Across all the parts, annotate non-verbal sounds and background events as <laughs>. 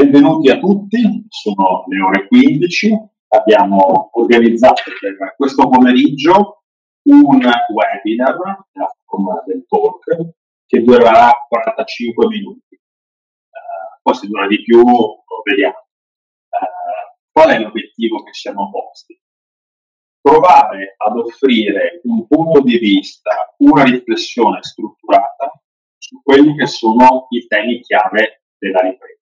Benvenuti a tutti, sono le ore 15, abbiamo organizzato per questo pomeriggio un webinar nella forma del talk che durerà 45 minuti. Uh, poi se dura di più lo vediamo. Uh, qual è l'obiettivo che siamo posti? Provare ad offrire un punto di vista, una riflessione strutturata su quelli che sono i temi chiave della ripresa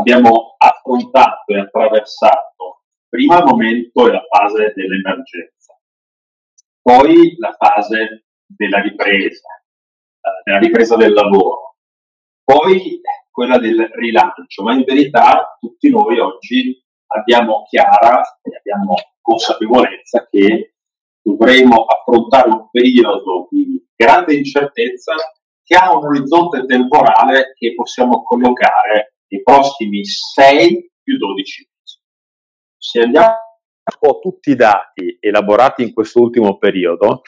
abbiamo affrontato e attraversato prima al momento è la fase dell'emergenza, poi la fase della ripresa, eh, della ripresa del lavoro, poi quella del rilancio, ma in verità tutti noi oggi abbiamo chiara e abbiamo consapevolezza che dovremo affrontare un periodo di grande incertezza che ha un orizzonte temporale che possiamo collocare i prossimi 6 più 12 mesi. Se andiamo un po' tutti i dati elaborati in questo ultimo periodo,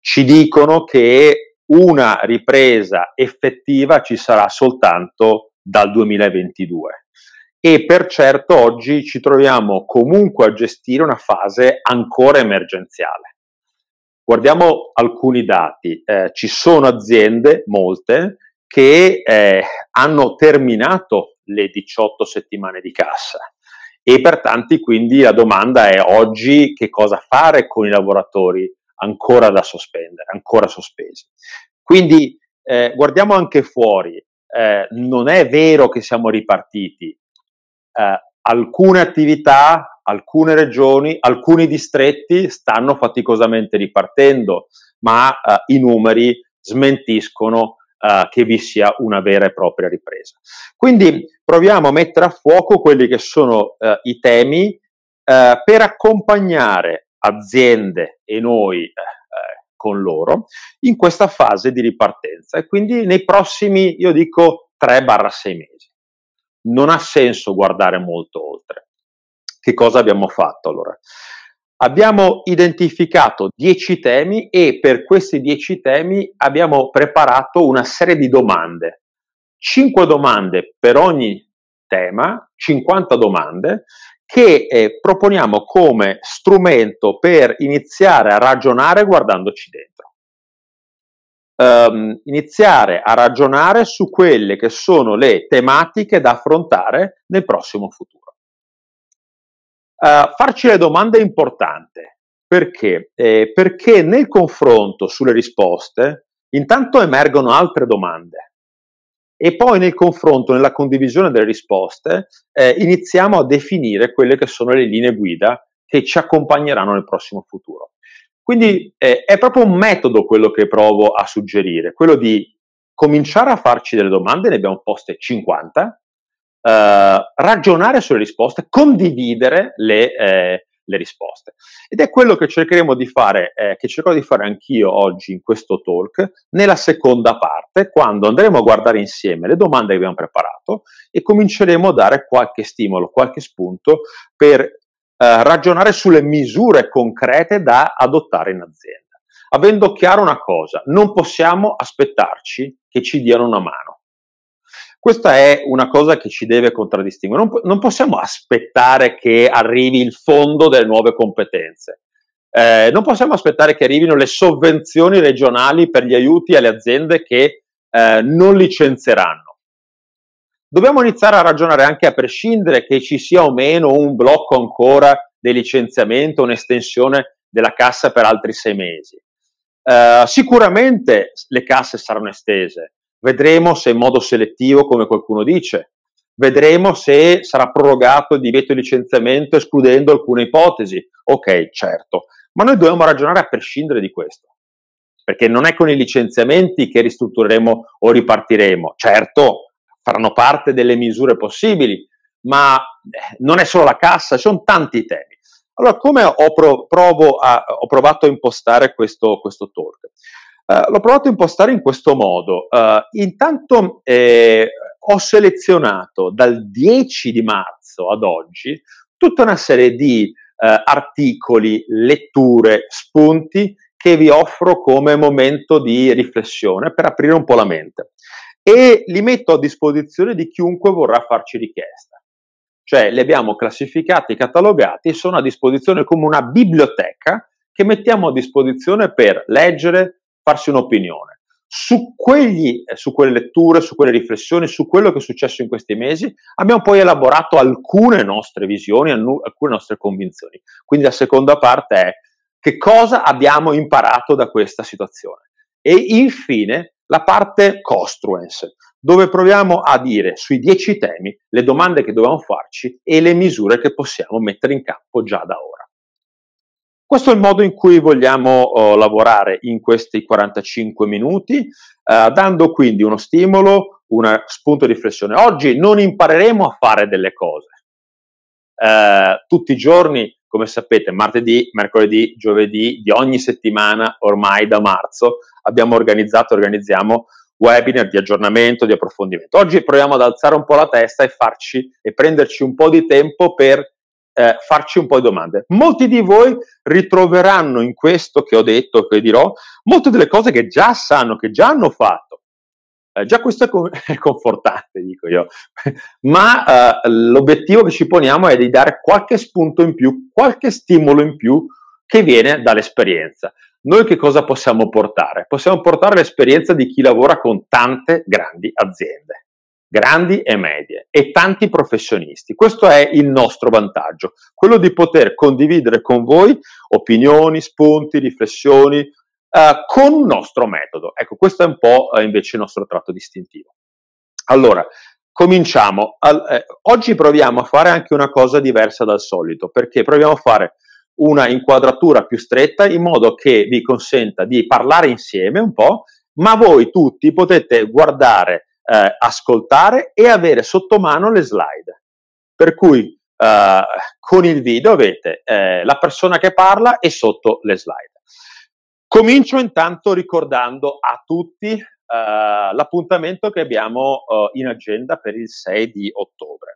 ci dicono che una ripresa effettiva ci sarà soltanto dal 2022 e per certo oggi ci troviamo comunque a gestire una fase ancora emergenziale. Guardiamo alcuni dati, eh, ci sono aziende, molte, che eh, hanno terminato le 18 settimane di cassa. E per tanti quindi la domanda è oggi che cosa fare con i lavoratori ancora da sospendere, ancora sospesi. Quindi eh, guardiamo anche fuori, eh, non è vero che siamo ripartiti. Eh, alcune attività, alcune regioni, alcuni distretti stanno faticosamente ripartendo, ma eh, i numeri smentiscono eh, che vi sia una vera e propria ripresa. Quindi proviamo a mettere a fuoco quelli che sono eh, i temi eh, per accompagnare aziende e noi eh, con loro in questa fase di ripartenza e quindi nei prossimi, io dico, 3-6 mesi. Non ha senso guardare molto oltre. Che cosa abbiamo fatto allora? Abbiamo identificato dieci temi e per questi dieci temi abbiamo preparato una serie di domande. Cinque domande per ogni tema, 50 domande, che eh, proponiamo come strumento per iniziare a ragionare guardandoci dentro. Um, iniziare a ragionare su quelle che sono le tematiche da affrontare nel prossimo futuro. Uh, farci le domande è importante perché? Eh, perché nel confronto sulle risposte intanto emergono altre domande e poi nel confronto, nella condivisione delle risposte, eh, iniziamo a definire quelle che sono le linee guida che ci accompagneranno nel prossimo futuro. Quindi eh, è proprio un metodo quello che provo a suggerire, quello di cominciare a farci delle domande, ne abbiamo poste 50, eh, ragionare sulle risposte, condividere le, eh, le risposte. Ed è quello che cercheremo di fare, eh, che cercherò di fare anch'io oggi in questo talk, nella seconda parte, quando andremo a guardare insieme le domande che abbiamo preparato e cominceremo a dare qualche stimolo, qualche spunto per eh, ragionare sulle misure concrete da adottare in azienda. Avendo chiaro una cosa, non possiamo aspettarci che ci diano una mano. Questa è una cosa che ci deve contraddistinguere. Non, non possiamo aspettare che arrivi il fondo delle nuove competenze. Eh, non possiamo aspettare che arrivino le sovvenzioni regionali per gli aiuti alle aziende che eh, non licenzieranno. Dobbiamo iniziare a ragionare anche a prescindere che ci sia o meno un blocco ancora del licenziamento, un'estensione della cassa per altri sei mesi. Eh, sicuramente le casse saranno estese, Vedremo se in modo selettivo, come qualcuno dice. Vedremo se sarà prorogato il divieto di licenziamento escludendo alcune ipotesi. Ok, certo. Ma noi dobbiamo ragionare a prescindere di questo. Perché non è con i licenziamenti che ristruttureremo o ripartiremo. Certo, faranno parte delle misure possibili, ma eh, non è solo la cassa, ci sono tanti temi. Allora, come ho, pro- a, ho provato a impostare questo, questo talk? Eh, l'ho provato a impostare in questo modo. Uh, intanto eh, ho selezionato dal 10 di marzo ad oggi tutta una serie di uh, articoli, letture, spunti che vi offro come momento di riflessione per aprire un po' la mente e li metto a disposizione di chiunque vorrà farci richiesta. Cioè li abbiamo classificati, catalogati e sono a disposizione come una biblioteca che mettiamo a disposizione per leggere, farsi un'opinione. Su, quegli, eh, su quelle letture, su quelle riflessioni, su quello che è successo in questi mesi, abbiamo poi elaborato alcune nostre visioni, alcune nostre convinzioni. Quindi la seconda parte è che cosa abbiamo imparato da questa situazione. E infine la parte costruence, dove proviamo a dire sui dieci temi le domande che dobbiamo farci e le misure che possiamo mettere in campo già da ora. Questo è il modo in cui vogliamo eh, lavorare in questi 45 minuti, eh, dando quindi uno stimolo, uno spunto di riflessione. Oggi non impareremo a fare delle cose. Eh, tutti i giorni, come sapete, martedì, mercoledì, giovedì di ogni settimana, ormai da marzo, abbiamo organizzato, e organizziamo webinar di aggiornamento, di approfondimento. Oggi proviamo ad alzare un po' la testa e farci e prenderci un po' di tempo per eh, farci un po' di domande. Molti di voi ritroveranno in questo che ho detto, che dirò, molte delle cose che già sanno, che già hanno fatto. Eh, già questo è, co- <laughs> è, confortante, dico io, <laughs> ma eh, l'obiettivo che ci poniamo è di dare qualche spunto in più, qualche stimolo in più che viene dall'esperienza. Noi che cosa possiamo portare? Possiamo portare l'esperienza di chi lavora con tante grandi aziende grandi e medie e tanti professionisti. Questo è il nostro vantaggio, quello di poter condividere con voi opinioni, spunti, riflessioni eh, con il nostro metodo. Ecco, questo è un po' eh, invece il nostro tratto distintivo. Allora, cominciamo. Al, eh, oggi proviamo a fare anche una cosa diversa dal solito, perché proviamo a fare una inquadratura più stretta in modo che vi consenta di parlare insieme un po', ma voi tutti potete guardare eh, ascoltare e avere sotto mano le slide. Per cui eh, con il video avete eh, la persona che parla e sotto le slide. Comincio intanto ricordando a tutti eh, l'appuntamento che abbiamo eh, in agenda per il 6 di ottobre.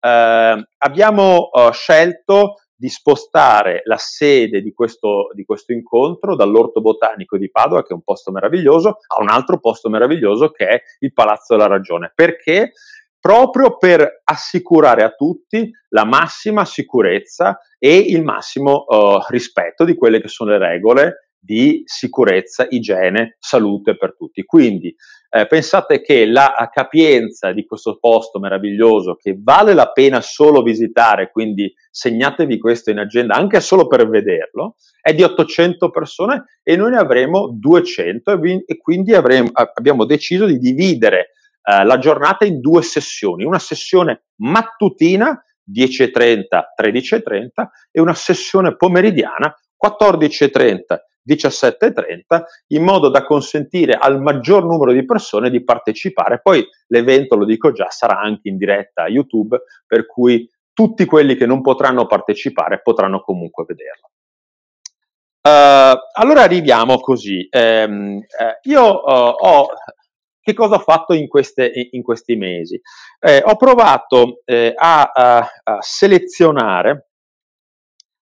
Eh, abbiamo scelto di spostare la sede di questo, di questo, incontro dall'Orto Botanico di Padova, che è un posto meraviglioso, a un altro posto meraviglioso che è il Palazzo della Ragione. Perché? Proprio per assicurare a tutti la massima sicurezza e il massimo uh, rispetto di quelle che sono le regole di sicurezza, igiene, salute per tutti. Quindi eh, pensate che la capienza di questo posto meraviglioso, che vale la pena solo visitare, quindi segnatevi questo in agenda anche solo per vederlo, è di 800 persone e noi ne avremo 200 e, e quindi avremo, abbiamo deciso di dividere eh, la giornata in due sessioni, una sessione mattutina 10.30, 13.30 e una sessione pomeridiana 14.30, 17.30 in modo da consentire al maggior numero di persone di partecipare. Poi l'evento, lo dico già, sarà anche in diretta a YouTube, per cui tutti quelli che non potranno partecipare potranno comunque vederlo. Uh, allora arriviamo così. Um, uh, io uh, ho che cosa ho fatto in, queste, in questi mesi? Eh, ho provato eh, a, a, selezionare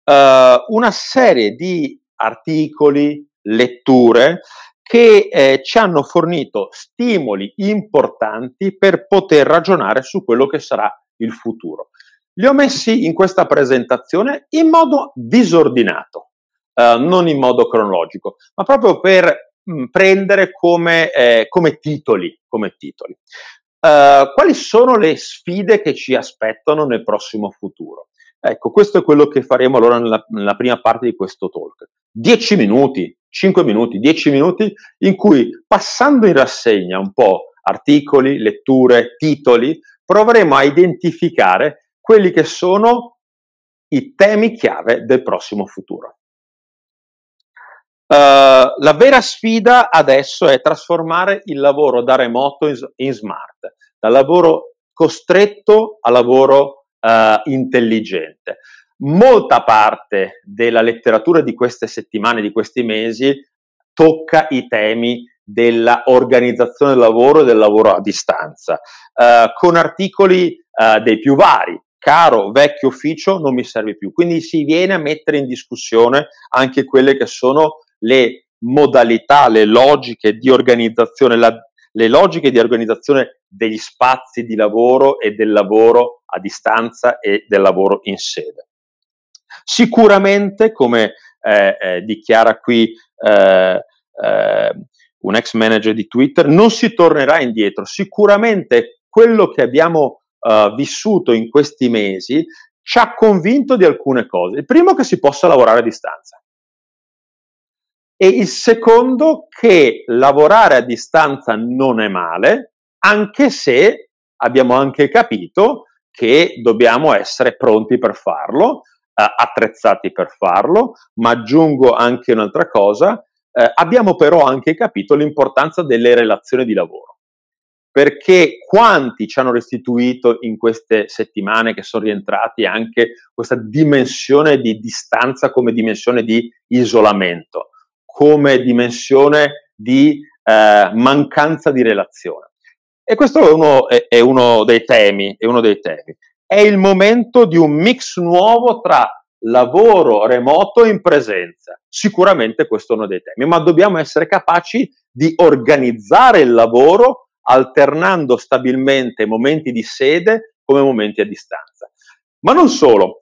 eh, una serie di articoli, letture che eh, ci hanno fornito stimoli importanti per poter ragionare su quello che sarà il futuro. Li ho messi in questa presentazione in modo disordinato, eh, non in modo cronologico, ma proprio per mh, mm, prendere come, eh, come, titoli. Come titoli. Eh, quali sono le sfide che ci aspettano nel prossimo futuro? Ecco, questo è quello che faremo allora nella, nella prima parte di questo talk. Dieci minuti, cinque minuti, dieci minuti in cui passando in rassegna un po' articoli, letture, titoli, proveremo a identificare quelli che sono i temi chiave del prossimo futuro. Uh, la vera sfida adesso è trasformare il lavoro da remoto in, in smart, dal lavoro costretto al lavoro eh, intelligente. Molta parte della letteratura di queste settimane, di questi mesi, tocca i temi dell'organizzazione del lavoro e del lavoro a distanza, eh, con articoli eh, dei più vari. Caro vecchio ufficio, non mi serve più. Quindi si viene a mettere in discussione anche quelle che sono le modalità, le logiche di organizzazione, la le logiche di organizzazione degli spazi di lavoro e del lavoro a distanza e del lavoro in sede. Sicuramente, come eh, eh, dichiara qui eh, eh un ex manager di Twitter, non si tornerà indietro. Sicuramente quello che abbiamo eh, vissuto in questi mesi ci ha convinto di alcune cose. Il primo è che si possa lavorare a distanza e il secondo che lavorare a distanza non è male, anche se abbiamo anche capito che dobbiamo essere pronti per farlo, eh, attrezzati per farlo, ma aggiungo anche un'altra cosa, eh, abbiamo però anche capito l'importanza delle relazioni di lavoro, perché quanti ci hanno restituito in queste settimane che sono rientrati anche questa dimensione di distanza come dimensione di isolamento? come dimensione di eh, mancanza di relazione. E questo è uno, è, è uno, dei temi, è uno dei temi. È il momento di un mix nuovo tra lavoro remoto e in presenza. Sicuramente questo è uno dei temi, ma dobbiamo essere capaci di organizzare il lavoro alternando stabilmente momenti di sede come momenti a distanza. Ma non solo,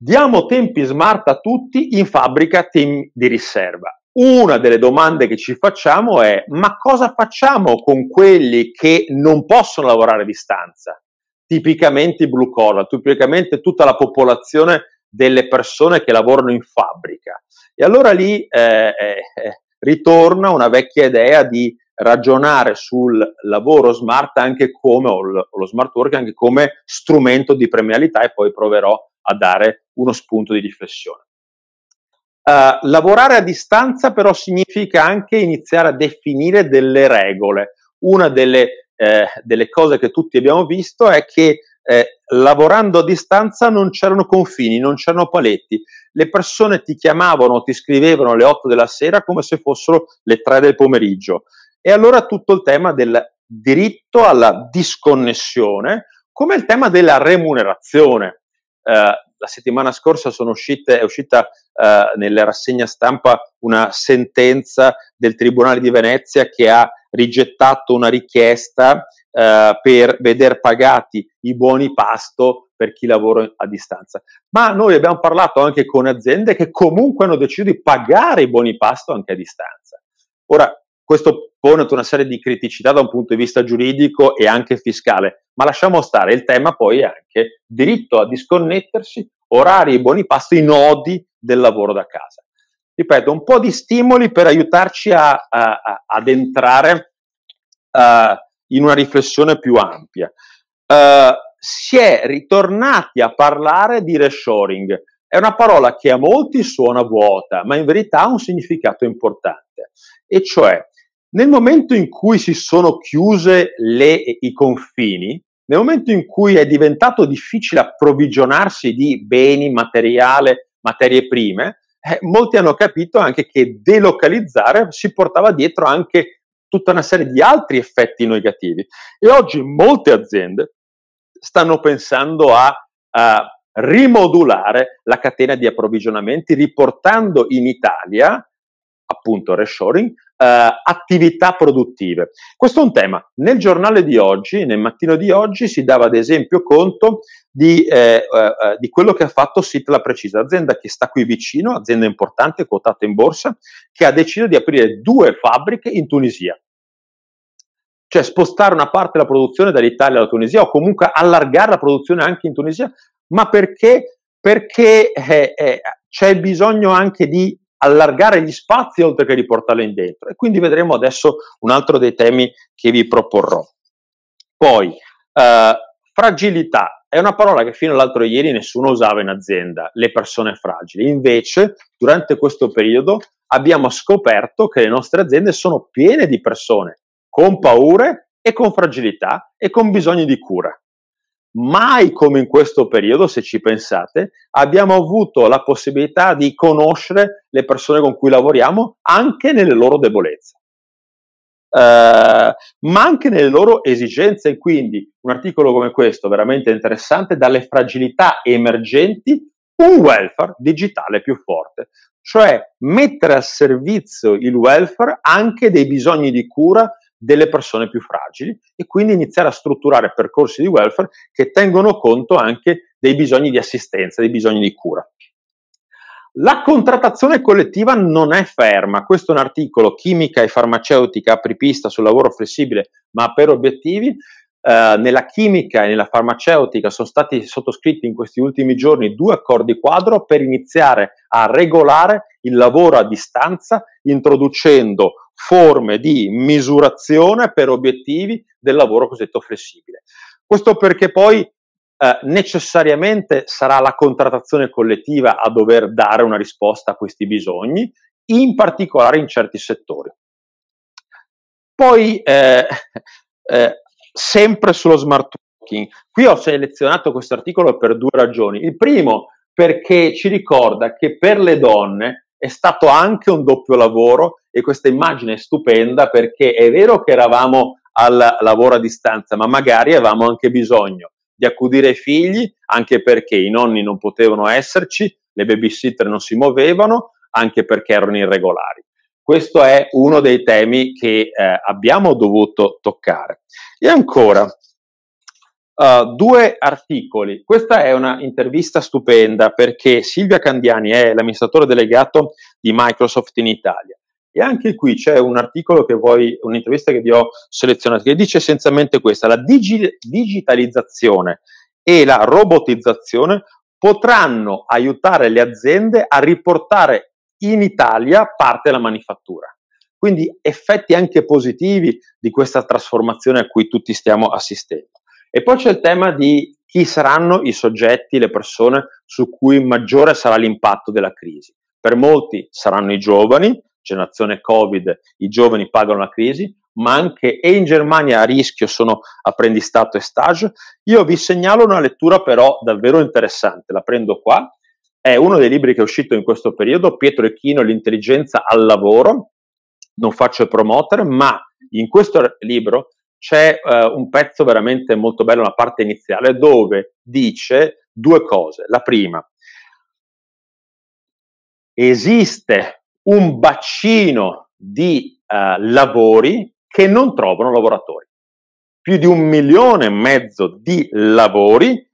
Diamo tempi smart a tutti in fabbrica team di riserva. Una delle domande che ci facciamo è ma cosa facciamo con quelli che non possono lavorare a distanza? Tipicamente i blue collar, tipicamente tutta la popolazione delle persone che lavorano in fabbrica. E allora lì eh, eh, eh ritorna una vecchia idea di ragionare sul lavoro smart anche come, o lo smart work anche come strumento di premialità e poi proverò a a dare uno spunto di riflessione. Uh, lavorare a distanza però significa anche iniziare a definire delle regole. Una delle, eh, delle cose che tutti abbiamo visto è che eh, lavorando a distanza non c'erano confini, non c'erano paletti. Le persone ti chiamavano, ti scrivevano alle 8 della sera come se fossero le 3 del pomeriggio. E allora tutto il tema del diritto alla disconnessione, come il tema della remunerazione. Eh, la settimana scorsa uscite, è uscita eh, nella rassegna stampa una sentenza del Tribunale di Venezia che ha rigettato una richiesta eh, per veder pagati i buoni pasto per chi lavora a distanza. Ma noi abbiamo parlato anche con aziende che comunque hanno deciso di pagare i buoni pasto anche a distanza. Ora, questo pone tutta una serie di criticità da un punto di vista giuridico e anche fiscale, ma lasciamo stare, il tema poi è anche diritto a disconnettersi, orari e buoni pasti, i nodi del lavoro da casa. Ripeto, un po' di stimoli per aiutarci a, a, ad entrare uh, in una riflessione più ampia. Uh, si è ritornati a parlare di reshoring. È una parola che a molti suona vuota, ma in verità ha un significato importante, e cioè nel momento in cui si sono chiuse le, i confini, nel momento in cui è diventato difficile approvvigionarsi di beni, materiale, materie prime, eh, molti hanno capito anche che delocalizzare si portava dietro anche tutta una serie di altri effetti negativi. E oggi molte aziende stanno pensando a, a rimodulare la catena di approvvigionamenti, riportando in Italia appunto reshoring, eh, attività produttive. Questo è un tema. Nel giornale di oggi, nel mattino di oggi, si dava ad esempio conto di, eh, eh, eh, di quello che ha fatto Sitla precisa, azienda che sta qui vicino, azienda importante, quotata in borsa, che ha deciso di aprire due fabbriche in Tunisia cioè spostare una parte della produzione dall'Italia alla Tunisia o comunque allargare la produzione anche in Tunisia, ma perché, perché eh, eh, c'è bisogno anche di allargare gli spazi oltre che riportarli indietro. E quindi vedremo adesso un altro dei temi che vi proporrò. Poi, eh, fragilità è una parola che fino all'altro ieri nessuno usava in azienda, le persone fragili. Invece, durante questo periodo abbiamo scoperto che le nostre aziende sono piene di persone con paure e con fragilità e con bisogni di cura mai come in questo periodo, se ci pensate, abbiamo avuto la possibilità di conoscere le persone con cui lavoriamo anche nelle loro debolezze, eh, ma anche nelle loro esigenze. quindi un articolo come questo, veramente interessante, dalle fragilità emergenti, un welfare digitale più forte, cioè mettere a servizio il welfare anche dei bisogni di cura delle persone più fragili e quindi iniziare a strutturare percorsi di welfare che tengono conto anche dei bisogni di assistenza, dei bisogni di cura. La contrattazione collettiva non è ferma, questo è un articolo chimica e farmaceutica apripista sul lavoro flessibile ma per obiettivi, eh, nella chimica e nella farmaceutica sono stati sottoscritti in questi ultimi giorni due accordi quadro per iniziare a regolare il lavoro a distanza introducendo forme di misurazione per obiettivi del lavoro cosiddetto flessibile. Questo perché poi eh, necessariamente sarà la contrattazione collettiva a dover dare una risposta a questi bisogni, in particolare in certi settori. Poi, eh, <laughs> eh, sempre sullo smart working, qui ho selezionato questo articolo per due ragioni. Il primo, perché ci ricorda che per le donne è stato anche un doppio lavoro e questa immagine è stupenda perché è vero che eravamo al lavoro a distanza, ma magari avevamo anche bisogno di accudire i figli, anche perché i nonni non potevano esserci, le babysitter non si muovevano, anche perché erano irregolari. Questo è uno dei temi che eh, abbiamo dovuto toccare. E ancora, uh, due articoli. Questa è un'intervista stupenda perché Silvia Candiani è l'amministratore delegato di Microsoft in Italia. E anche qui c'è un articolo che voi, un'intervista che vi ho selezionato, che dice essenzialmente questa, la digi- digitalizzazione e la robotizzazione potranno aiutare le aziende a riportare in Italia parte della manifattura. Quindi effetti anche positivi di questa trasformazione a cui tutti stiamo assistendo. E poi c'è il tema di chi saranno i soggetti, le persone su cui maggiore sarà l'impatto della crisi. Per molti saranno i giovani, generazione Covid, i giovani pagano la crisi, ma anche e in Germania a rischio sono apprendistato e stage. Io vi segnalo una lettura però davvero interessante, la prendo qua, è uno dei libri che è uscito in questo periodo, Pietro Echino, L'intelligenza al lavoro, non faccio promotere, ma in questo libro c'è eh, un pezzo veramente molto bello, una parte iniziale, dove dice due cose. La prima, esiste un bacino di eh, lavori che non trovano lavoratori. Più di un milione e mezzo di lavori,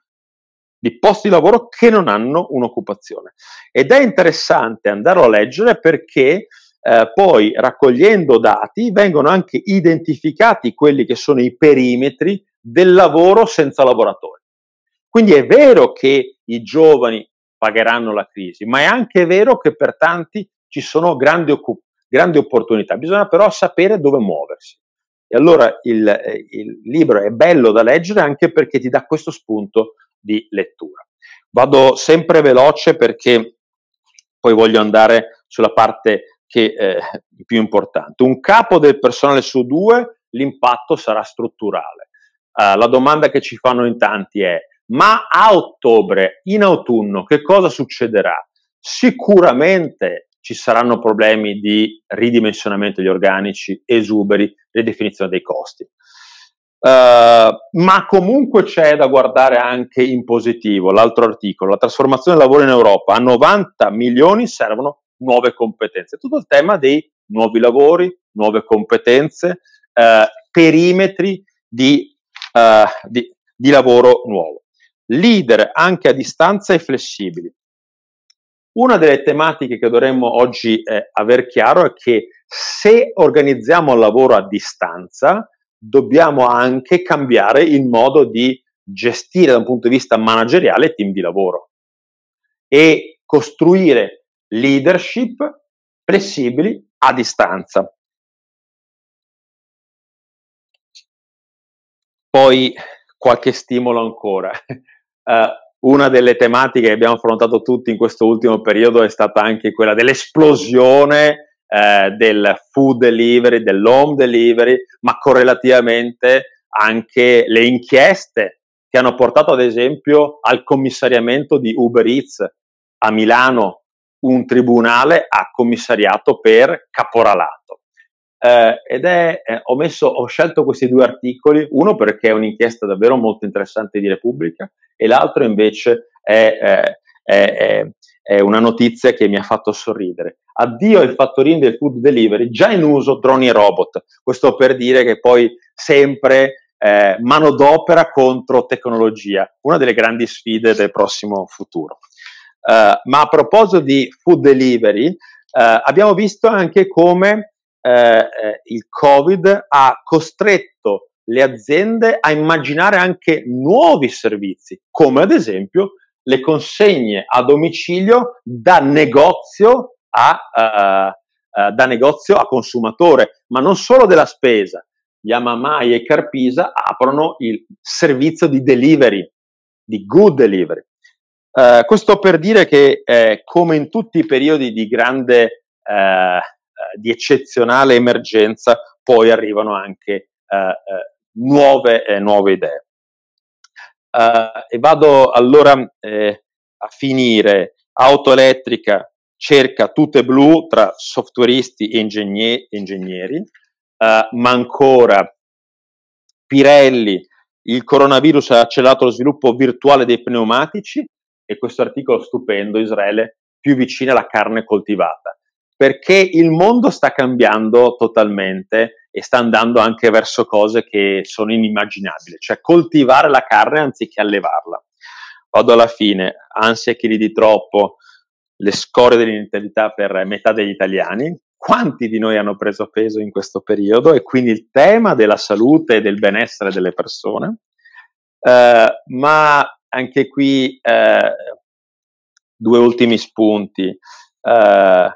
di posti di lavoro che non hanno un'occupazione. Ed è interessante andarlo a leggere perché eh, poi raccogliendo dati vengono anche identificati quelli che sono i perimetri del lavoro senza lavoratori. Quindi è vero che i giovani pagheranno la crisi, ma è anche vero che per tanti ci sono grandi, occup- grandi opportunità, bisogna però sapere dove muoversi. E allora il, eh, il libro è bello da leggere anche perché ti dà questo spunto di lettura. Vado sempre veloce perché poi voglio andare sulla parte che è eh, più importante. Un capo del personale su due, l'impatto sarà strutturale. Uh, la domanda che ci fanno in tanti è, ma a ottobre, in autunno, che cosa succederà? Sicuramente ci saranno problemi di ridimensionamento degli organici, esuberi, ridefinizione dei costi. Uh, ma comunque c'è da guardare anche in positivo l'altro articolo, la trasformazione del lavoro in Europa a 90 milioni servono nuove competenze, tutto il tema dei nuovi lavori, nuove competenze, eh, perimetri di, eh, di, di lavoro nuovo. Leader anche a distanza e flessibili. Una delle tematiche che dovremmo oggi eh, aver chiaro è che se organizziamo il lavoro a distanza, dobbiamo anche cambiare il modo di gestire da un punto di vista manageriale il team di lavoro e costruire leadership flessibili a distanza. Poi qualche stimolo ancora. Uh, <laughs> una delle tematiche che abbiamo affrontato tutti in questo ultimo periodo è stata anche quella dell'esplosione uh, del food delivery, dell'home delivery, ma correlativamente anche le inchieste che hanno portato ad esempio al commissariamento di Uber Eats a Milano un tribunale ha commissariato per caporalato. Eh, ed è, eh, ho, messo, ho, scelto questi due articoli, uno perché è un'inchiesta davvero molto interessante di Repubblica e l'altro invece è, eh, è, è una notizia che mi ha fatto sorridere. Addio ai fattorini del food delivery, già in uso droni e robot. Questo per dire che poi sempre eh, manodopera contro tecnologia, una delle grandi sfide del prossimo futuro. Eh, ma a proposito di food delivery, eh, abbiamo visto anche come eh, il Covid ha costretto le aziende a immaginare anche nuovi servizi, come ad esempio le consegne a domicilio da negozio a, uh, uh, da negozio a consumatore, ma non solo della spesa. Yamamai e Carpisa aprono il servizio di delivery, di good delivery. Eh, questo per dire che, eh, come in tutti i periodi di grande, eh, eh di eccezionale emergenza, poi arrivano anche eh, nuove, nuove, idee. e vado allora a finire. Auto elettrica cerca tutte blu tra softwareisti e ingegner- ingegneri, ma ancora Pirelli, il coronavirus ha accelerato lo sviluppo virtuale dei pneumatici, e questo articolo stupendo, Israele più vicina alla carne coltivata, perché il mondo sta cambiando totalmente e sta andando anche verso cose che sono inimmaginabili, cioè coltivare la carne anziché allevarla. Vado alla fine, ansia chili di troppo, le scorie dell'initalità per metà degli italiani, quanti di noi hanno preso peso in questo periodo e quindi il tema della salute e del benessere delle persone, eh, ma anche qui eh, due ultimi spunti. Eh,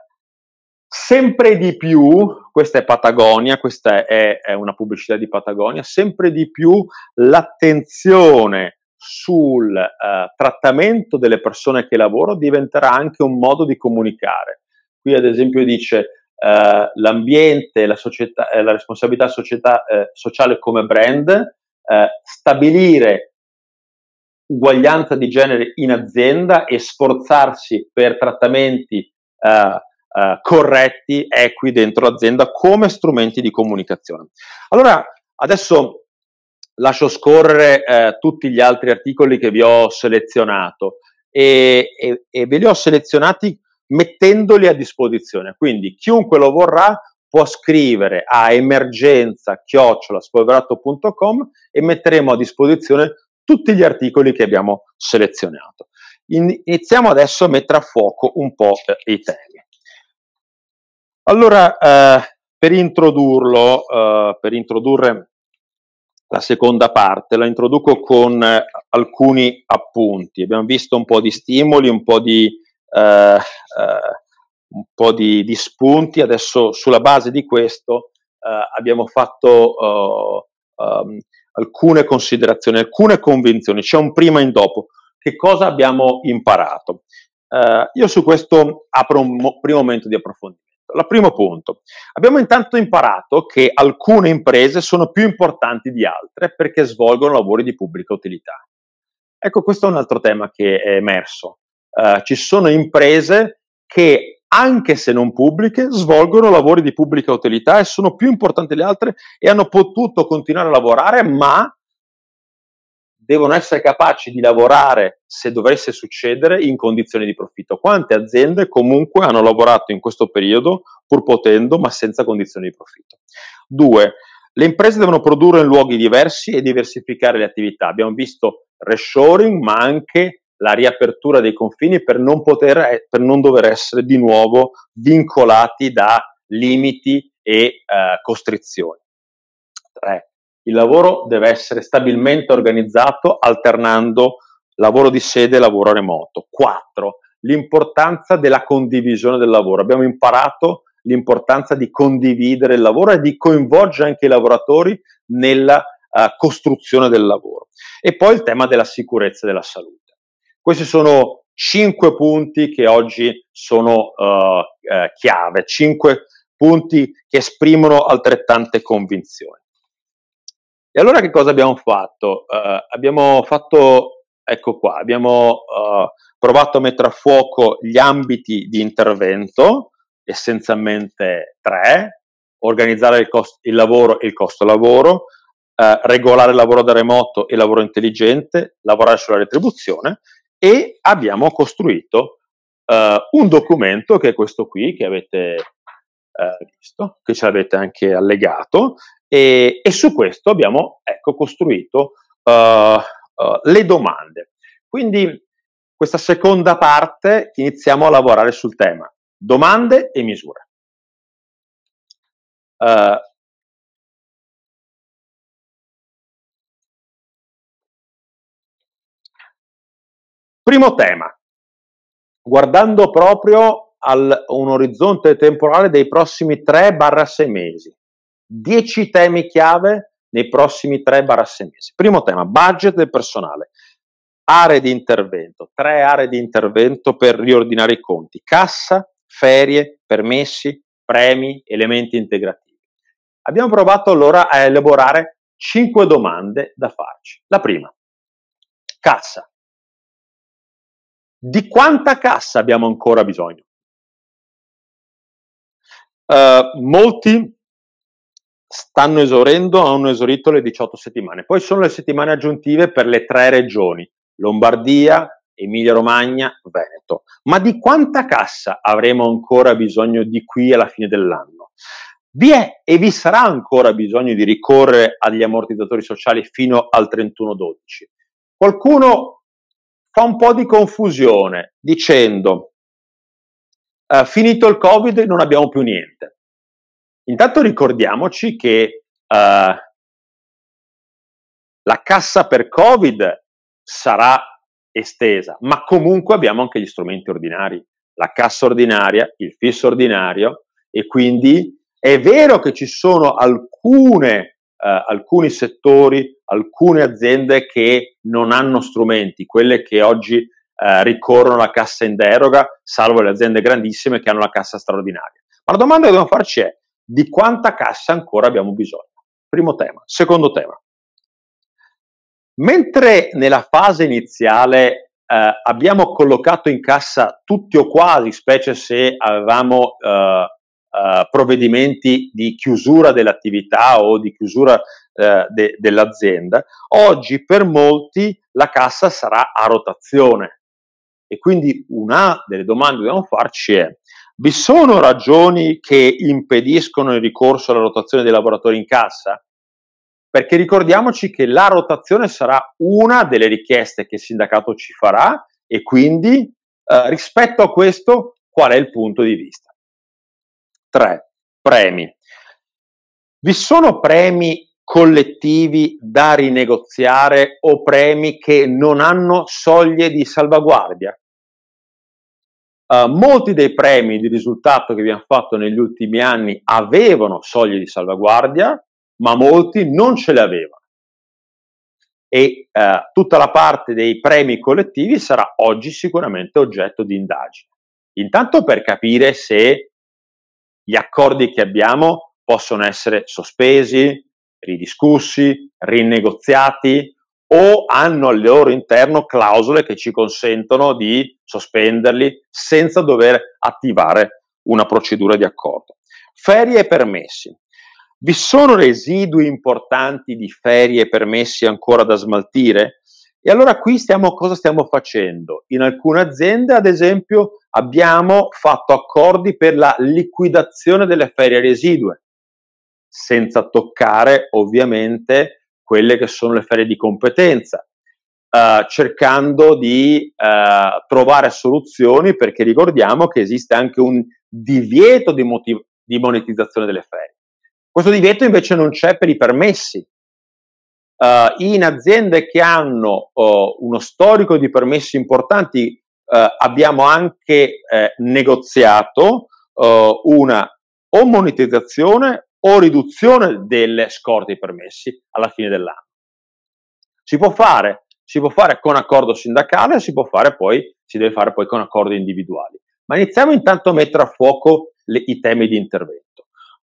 sempre di più, questa è Patagonia, questa è, è una pubblicità di Patagonia, sempre di più l'attenzione sul eh, trattamento delle persone che lavoro diventerà anche un modo di comunicare. Qui ad esempio dice eh, l'ambiente, la, società, eh, la responsabilità società, eh, sociale come brand, eh, stabilire uguaglianza di genere in azienda e sforzarsi per trattamenti eh, eh, corretti, equi dentro l'azienda come strumenti di comunicazione. Allora, adesso lascio scorrere eh, tutti gli altri articoli che vi ho selezionato e, e, e ve li ho selezionati mettendoli a disposizione. Quindi chiunque lo vorrà può scrivere a emergenza chiocciolaspolverato.com e metteremo a disposizione tutti gli articoli che abbiamo selezionato. Iniziamo adesso a mettere a fuoco un po' eh, i temi. Allora, eh, per introdurlo, eh, per introdurre la seconda parte, la introduco con eh, alcuni appunti. Abbiamo visto un po' di stimoli, un po' di, eh, eh un po di, di spunti. Adesso sulla base di questo eh, abbiamo fatto um, alcune considerazioni, alcune convinzioni, c'è un prima e un dopo. Che cosa abbiamo imparato? Eh, io su questo apro un mo- primo momento di approfondimento. Il primo punto, abbiamo intanto imparato che alcune imprese sono più importanti di altre perché svolgono lavori di pubblica utilità. Ecco, questo è un altro tema che è emerso. Eh, ci sono imprese che anche se non pubbliche, svolgono lavori di pubblica utilità e sono più importanti delle altre e hanno potuto continuare a lavorare, ma devono essere capaci di lavorare, se dovesse succedere, in condizioni di profitto. Quante aziende comunque hanno lavorato in questo periodo, pur potendo, ma senza condizioni di profitto? Due, le imprese devono produrre in luoghi diversi e diversificare le attività. Abbiamo visto reshoring, ma anche la riapertura dei confini per non, poter, eh, per non dover essere di nuovo vincolati da limiti e eh, costrizioni. 3. Il lavoro deve essere stabilmente organizzato alternando lavoro di sede e lavoro remoto. 4. L'importanza della condivisione del lavoro. Abbiamo imparato l'importanza di condividere il lavoro e di coinvolgere anche i lavoratori nella uh, costruzione del lavoro. E poi il tema della sicurezza e della salute. Questi sono cinque punti che oggi sono uh, eh, chiave, cinque punti che esprimono altrettante convinzioni. E allora che cosa abbiamo fatto? Uh, abbiamo fatto, ecco qua, abbiamo uh, provato a mettere a fuoco gli ambiti di intervento, essenzialmente tre, organizzare il, costo, il lavoro e il costo lavoro, eh, regolare il lavoro da remoto e il lavoro intelligente, lavorare sulla retribuzione e abbiamo costruito uh, un documento che è questo qui che avete uh, visto, che ce l'avete anche allegato e, e su questo abbiamo ecco, costruito uh, le domande. Quindi questa seconda parte iniziamo a lavorare sul tema domande e misure. Primo tema, guardando proprio a un orizzonte temporale dei prossimi 3-6 mesi. 10 temi chiave nei prossimi 3-6 mesi. Primo tema, budget del personale. Aree di intervento, tre aree di intervento per riordinare i conti, cassa, ferie, permessi, premi, elementi integrativi. Abbiamo provato allora a elaborare cinque domande da farci. La prima, cassa di quanta cassa abbiamo ancora bisogno? Uh, molti stanno esaurendo, hanno esaurito le 18 settimane. Poi sono le settimane aggiuntive per le tre regioni, Lombardia, Emilia-Romagna, Veneto. Ma di quanta cassa avremo ancora bisogno di qui alla fine dell'anno? Vi è e vi sarà ancora bisogno di ricorrere agli ammortizzatori sociali fino al 31-12. Qualcuno fa un po' di confusione dicendo eh, finito il Covid non abbiamo più niente. Intanto ricordiamoci che eh, la cassa per Covid sarà estesa, ma comunque abbiamo anche gli strumenti ordinari, la cassa ordinaria, il fisso ordinario e quindi è vero che ci sono alcune eh, alcuni settori, alcune aziende che non hanno strumenti, quelle che oggi eh, ricorrono alla cassa in deroga, salvo le aziende grandissime che hanno la cassa straordinaria. Ma la domanda che dobbiamo farci è di quanta cassa ancora abbiamo bisogno? Primo tema. Secondo tema. Mentre nella fase iniziale eh, abbiamo collocato in cassa tutti o quasi, specie se avevamo eh, eh, provvedimenti di chiusura dell'attività o di chiusura eh, de- dell'azienda, oggi per molti la cassa sarà a rotazione. E quindi una delle domande che dobbiamo farci è, vi sono ragioni che impediscono il ricorso alla rotazione dei lavoratori in cassa? Perché ricordiamoci che la rotazione sarà una delle richieste che il sindacato ci farà e quindi eh, rispetto a questo qual è il punto di vista? 3. Premi. Vi sono premi collettivi da rinegoziare o premi che non hanno soglie di salvaguardia. Uh, molti dei premi di risultato che abbiamo fatto negli ultimi anni avevano soglie di salvaguardia, ma molti non ce le avevano. E uh, tutta la parte dei premi collettivi sarà oggi sicuramente oggetto di indagine. Intanto per capire se gli accordi che abbiamo possono essere sospesi, ridiscussi, rinegoziati o hanno al loro interno clausole che ci consentono di sospenderli senza dover attivare una procedura di accordo. Ferie e permessi. Vi sono residui importanti di ferie e permessi ancora da smaltire? E allora qui stiamo, cosa stiamo facendo? In alcune aziende, ad esempio, abbiamo fatto accordi per la liquidazione delle ferie residue, senza toccare ovviamente quelle che sono le ferie di competenza, eh, cercando di eh, trovare soluzioni perché ricordiamo che esiste anche un divieto di, motiv- di monetizzazione delle ferie. Questo divieto invece non c'è per i permessi, Uh, in aziende che hanno uh, uno storico di permessi importanti uh, abbiamo anche negoziato una o monetizzazione o riduzione delle scorte di permessi alla fine dell'anno. Si può fare, si può fare con accordo sindacale, si può fare poi, si deve fare poi con accordi individuali. Ma iniziamo intanto a mettere a fuoco le, i temi di intervento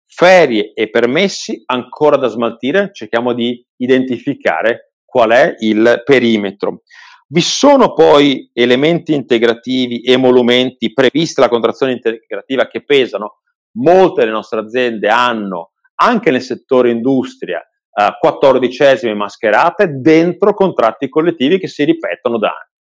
ferie e permessi ancora da smaltire, cerchiamo di identificare qual è il perimetro. Vi sono poi elementi integrativi, emolumenti previsti alla contrazione integrativa che pesano. Molte delle nostre aziende hanno, anche nel settore industria, eh, quattordicesime mascherate dentro contratti collettivi che si ripetono da anni.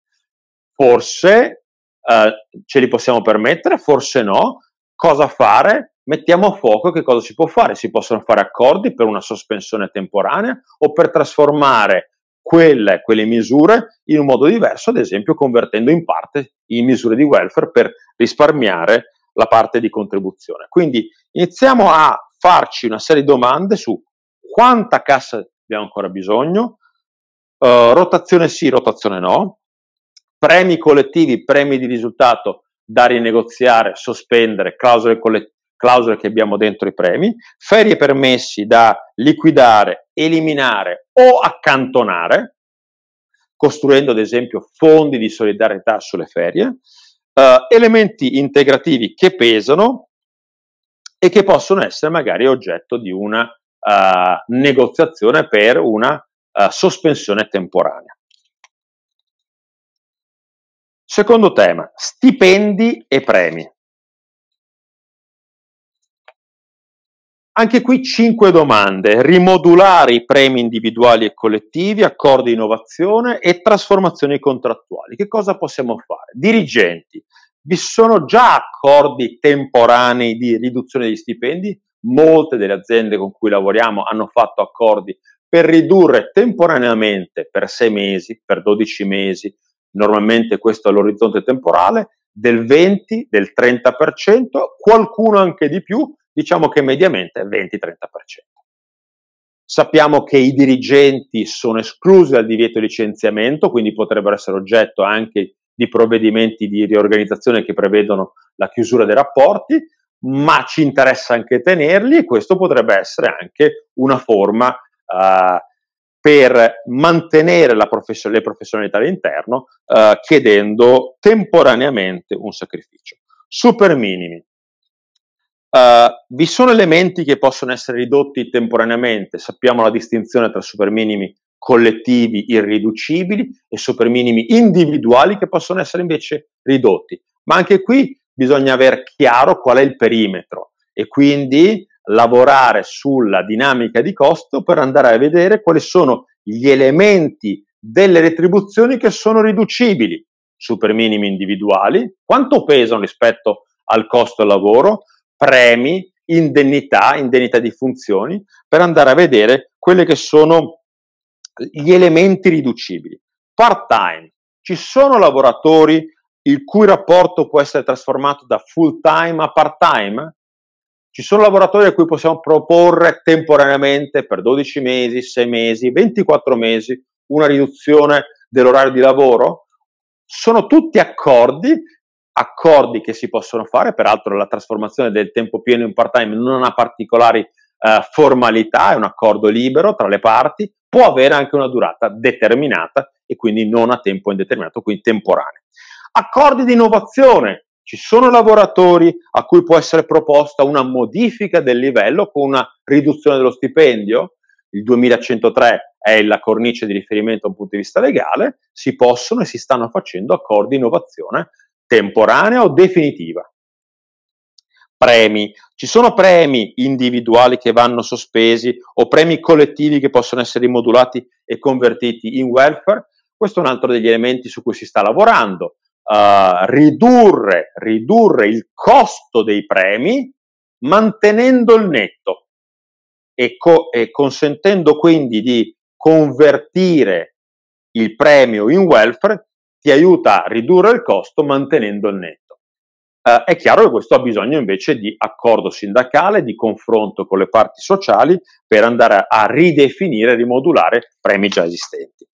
Forse eh, ce li possiamo permettere, forse no. Cosa fare? mettiamo a fuoco che cosa si può fare. Si possono fare accordi per una sospensione temporanea o per trasformare quelle, quelle misure in un modo diverso, ad esempio convertendo in parte in misure di welfare per risparmiare la parte di contribuzione. Quindi iniziamo a farci una serie di domande su quanta cassa abbiamo ancora bisogno, eh, rotazione sì, rotazione no, premi collettivi, premi di risultato da rinegoziare, sospendere, clausole collettive clausole che abbiamo dentro i premi, ferie permessi da liquidare, eliminare o accantonare, costruendo ad esempio fondi di solidarietà sulle ferie, eh, elementi integrativi che pesano e che possono essere magari oggetto di una eh, negoziazione per una eh, sospensione temporanea. Secondo tema, stipendi e premi. Anche qui cinque domande, rimodulare i premi individuali e collettivi, accordi di innovazione e trasformazioni contrattuali. Che cosa possiamo fare? Dirigenti, vi sono già accordi temporanei di riduzione degli stipendi? Molte delle aziende con cui lavoriamo hanno fatto accordi per ridurre temporaneamente per sei mesi, per 12 mesi, normalmente questo è l'orizzonte temporale, del 20, del 30%, qualcuno anche di più, diciamo che mediamente 20-30%. Sappiamo che i dirigenti sono esclusi dal divieto di licenziamento, quindi potrebbero essere oggetto anche di provvedimenti di riorganizzazione che prevedono la chiusura dei rapporti, ma ci interessa anche tenerli e questo potrebbe essere anche una forma eh, per mantenere profession- le professionalità all'interno eh, chiedendo temporaneamente un sacrificio. Super minimi. Uh, vi sono elementi che possono essere ridotti temporaneamente, sappiamo la distinzione tra superminimi collettivi irriducibili e superminimi individuali che possono essere invece ridotti. Ma anche qui bisogna aver chiaro qual è il perimetro e quindi lavorare sulla dinamica di costo per andare a vedere quali sono gli elementi delle retribuzioni che sono riducibili, superminimi individuali, quanto pesano rispetto al costo del lavoro, premi, indennità, indennità di funzioni, per andare a vedere quelli che sono gli elementi riducibili. Part time, ci sono lavoratori il cui rapporto può essere trasformato da full time a part time? Ci sono lavoratori a cui possiamo proporre temporaneamente per 12 mesi, 6 mesi, 24 mesi una riduzione dell'orario di lavoro? Sono tutti accordi accordi che si possono fare, peraltro la trasformazione del tempo pieno in part-time non ha particolari eh, formalità, è un accordo libero tra le parti, può avere anche una durata determinata e quindi non a tempo indeterminato, quindi temporanea. Accordi di innovazione, ci sono lavoratori a cui può essere proposta una modifica del livello con una riduzione dello stipendio, il 2103 è la cornice di riferimento da un punto di vista legale, si possono e si stanno facendo accordi di innovazione temporanea o definitiva. Premi. Ci sono premi individuali che vanno sospesi o premi collettivi che possono essere modulati e convertiti in welfare. Questo è un altro degli elementi su cui si sta lavorando. Uh, ridurre, ridurre il costo dei premi mantenendo il netto e, co- e consentendo quindi di convertire il premio in welfare ti aiuta a ridurre il costo mantenendo il netto. Eh, è chiaro che questo ha bisogno invece di accordo sindacale, di confronto con le parti sociali per andare a ridefinire e rimodulare premi già esistenti.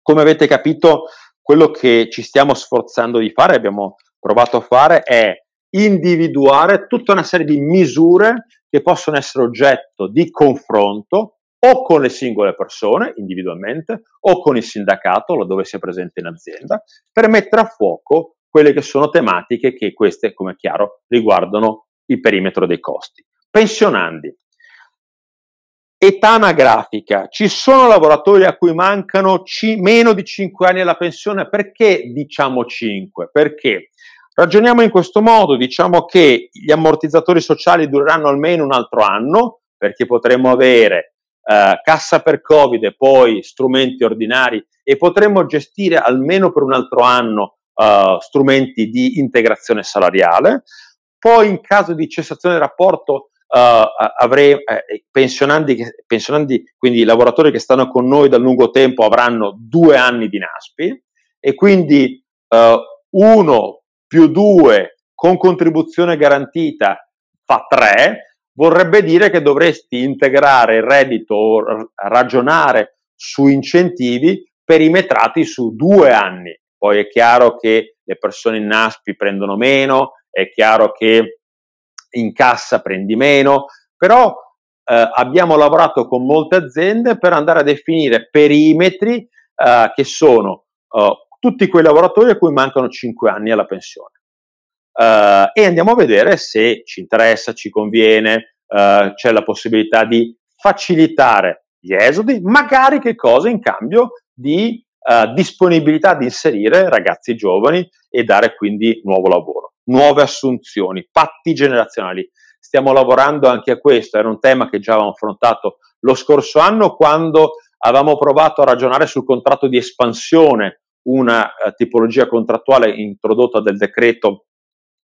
Come avete capito, quello che ci stiamo sforzando di fare, abbiamo provato a fare, è individuare tutta una serie di misure che possono essere oggetto di confronto o con le singole persone individualmente o con il sindacato laddove sia presente in azienda per mettere a fuoco quelle che sono tematiche che queste, come è chiaro, riguardano il perimetro dei costi. Pensionandi. Età anagrafica. Ci sono lavoratori a cui mancano c- meno di 5 anni alla pensione. Perché diciamo 5? Perché ragioniamo in questo modo, diciamo che gli ammortizzatori sociali dureranno almeno un altro anno, perché potremo avere eh, cassa per Covid e poi strumenti ordinari e potremmo gestire almeno per un altro anno eh, strumenti di integrazione salariale. Poi in caso di cessazione del rapporto eh, avrei, eh, pensionandi, pensionandi, quindi lavoratori che stanno con noi da lungo tempo avranno due anni di NASPI e quindi eh, uno più due con contribuzione garantita fa tre, vorrebbe dire che dovresti integrare il reddito o ragionare su incentivi perimetrati su due anni. Poi è chiaro che le persone in NASPI prendono meno, è chiaro che in cassa prendi meno, però eh, abbiamo lavorato con molte aziende per andare a definire perimetri eh, che sono eh, tutti quei lavoratori a cui mancano 5 anni alla pensione eh, e andiamo a vedere se ci interessa, ci conviene, eh, c'è la possibilità di facilitare gli esodi, magari che cosa in cambio di eh, disponibilità di inserire ragazzi giovani e dare quindi nuovo lavoro, nuove assunzioni, patti generazionali. Stiamo lavorando anche a questo, era un tema che già avevamo affrontato lo scorso anno quando avevamo provato a ragionare sul contratto di espansione, una eh, tipologia contrattuale introdotta del decreto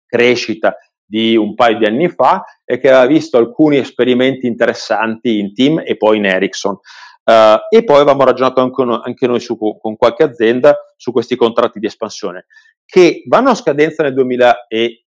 crescita di un paio di anni fa e che aveva visto alcuni esperimenti interessanti in team e poi in Ericsson. Uh, e poi avevamo ragionato anche noi, anche noi su, con qualche azienda su questi contratti di espansione che vanno a scadenza nel 2020.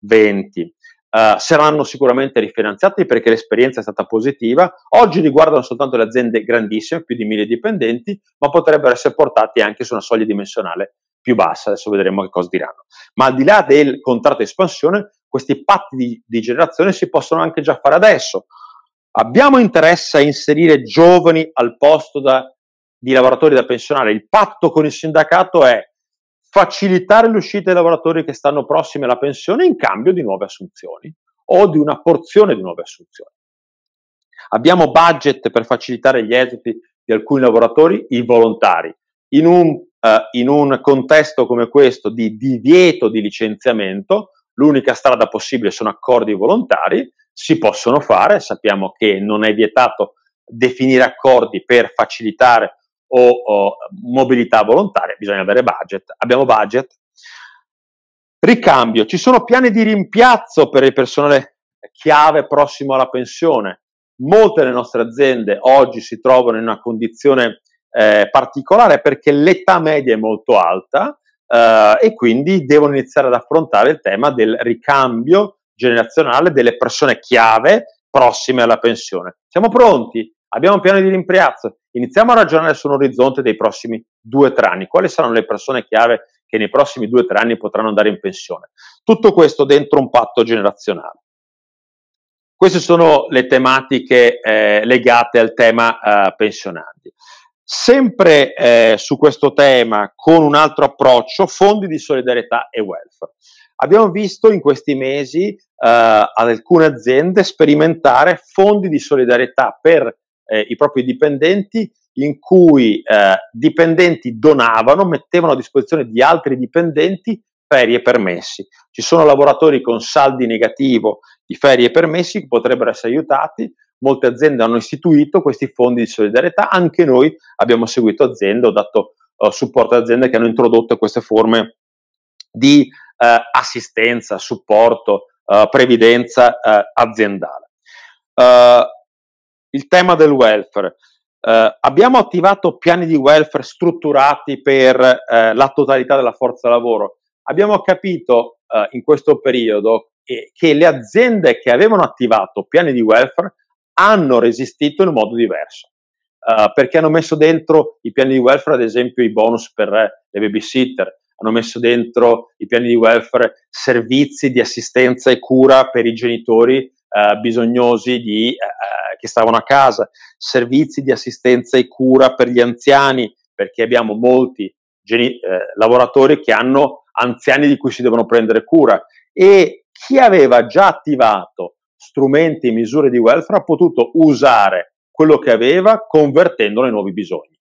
Uh, eh, saranno sicuramente rifinanziati perché l'esperienza è stata positiva. Oggi riguardano soltanto le aziende grandissime, più di mille dipendenti, ma potrebbero essere portati anche su una soglia dimensionale più bassa, adesso vedremo che cosa diranno. Ma al di là del contratto di espansione, questi patti di, di generazione si possono anche già fare adesso. Abbiamo interesse a inserire giovani al posto da, di lavoratori da pensionare. Il patto con il sindacato è facilitare l'uscita ai lavoratori che stanno prossimi alla pensione in cambio di nuove assunzioni o di una porzione di nuove assunzioni. Abbiamo budget per facilitare gli esiti di alcuni lavoratori, i volontari. In un eh, in un contesto come questo di divieto di licenziamento, l'unica strada possibile sono accordi volontari, si possono fare, sappiamo che non è vietato definire accordi per facilitare o, o mobilità volontaria, bisogna avere budget, abbiamo budget. Ricambio, ci sono piani di rimpiazzo per il personale chiave prossimo alla pensione. Molte delle nostre aziende oggi si trovano in una condizione eh, particolare perché l'età media è molto alta eh, e quindi devono iniziare ad affrontare il tema del ricambio generazionale delle persone chiave prossime alla pensione. Siamo pronti, abbiamo un piano di rimpiazzo, iniziamo a ragionare sull'orizzonte dei prossimi due o tre anni. Quali saranno le persone chiave che nei prossimi due o tre anni potranno andare in pensione? Tutto questo dentro un patto generazionale. Queste sono le tematiche eh, legate al tema eh, pensionanti. Sempre eh, su questo tema, con un altro approccio, fondi di solidarietà e welfare. Abbiamo visto in questi mesi eh, alcune aziende sperimentare fondi di solidarietà per eh, i propri dipendenti in cui eh, dipendenti donavano, mettevano a disposizione di altri dipendenti ferie e permessi. Ci sono lavoratori con saldi negativo di ferie e permessi che potrebbero essere aiutati, molte aziende hanno istituito questi fondi di solidarietà, anche noi abbiamo seguito aziende, ho dato uh, supporto a aziende che hanno introdotto queste forme di uh, assistenza, supporto, uh, previdenza aziendale. il tema del welfare. abbiamo attivato piani di welfare strutturati per la totalità della forza lavoro. Abbiamo capito in questo periodo che, che le aziende che avevano attivato piani di welfare hanno resistito in modo diverso. Uh, perché hanno messo dentro i piani di welfare, ad esempio i bonus per eh, le babysitter, hanno messo dentro i piani di welfare servizi di assistenza e cura per i genitori uh, bisognosi di, uh, che stavano a casa, servizi di assistenza e cura per gli anziani, perché abbiamo molti geni- lavoratori che hanno anziani di cui si devono prendere cura. E chi aveva già attivato strumenti, e misure di welfare, ha potuto usare quello che aveva convertendolo ai nuovi bisogni.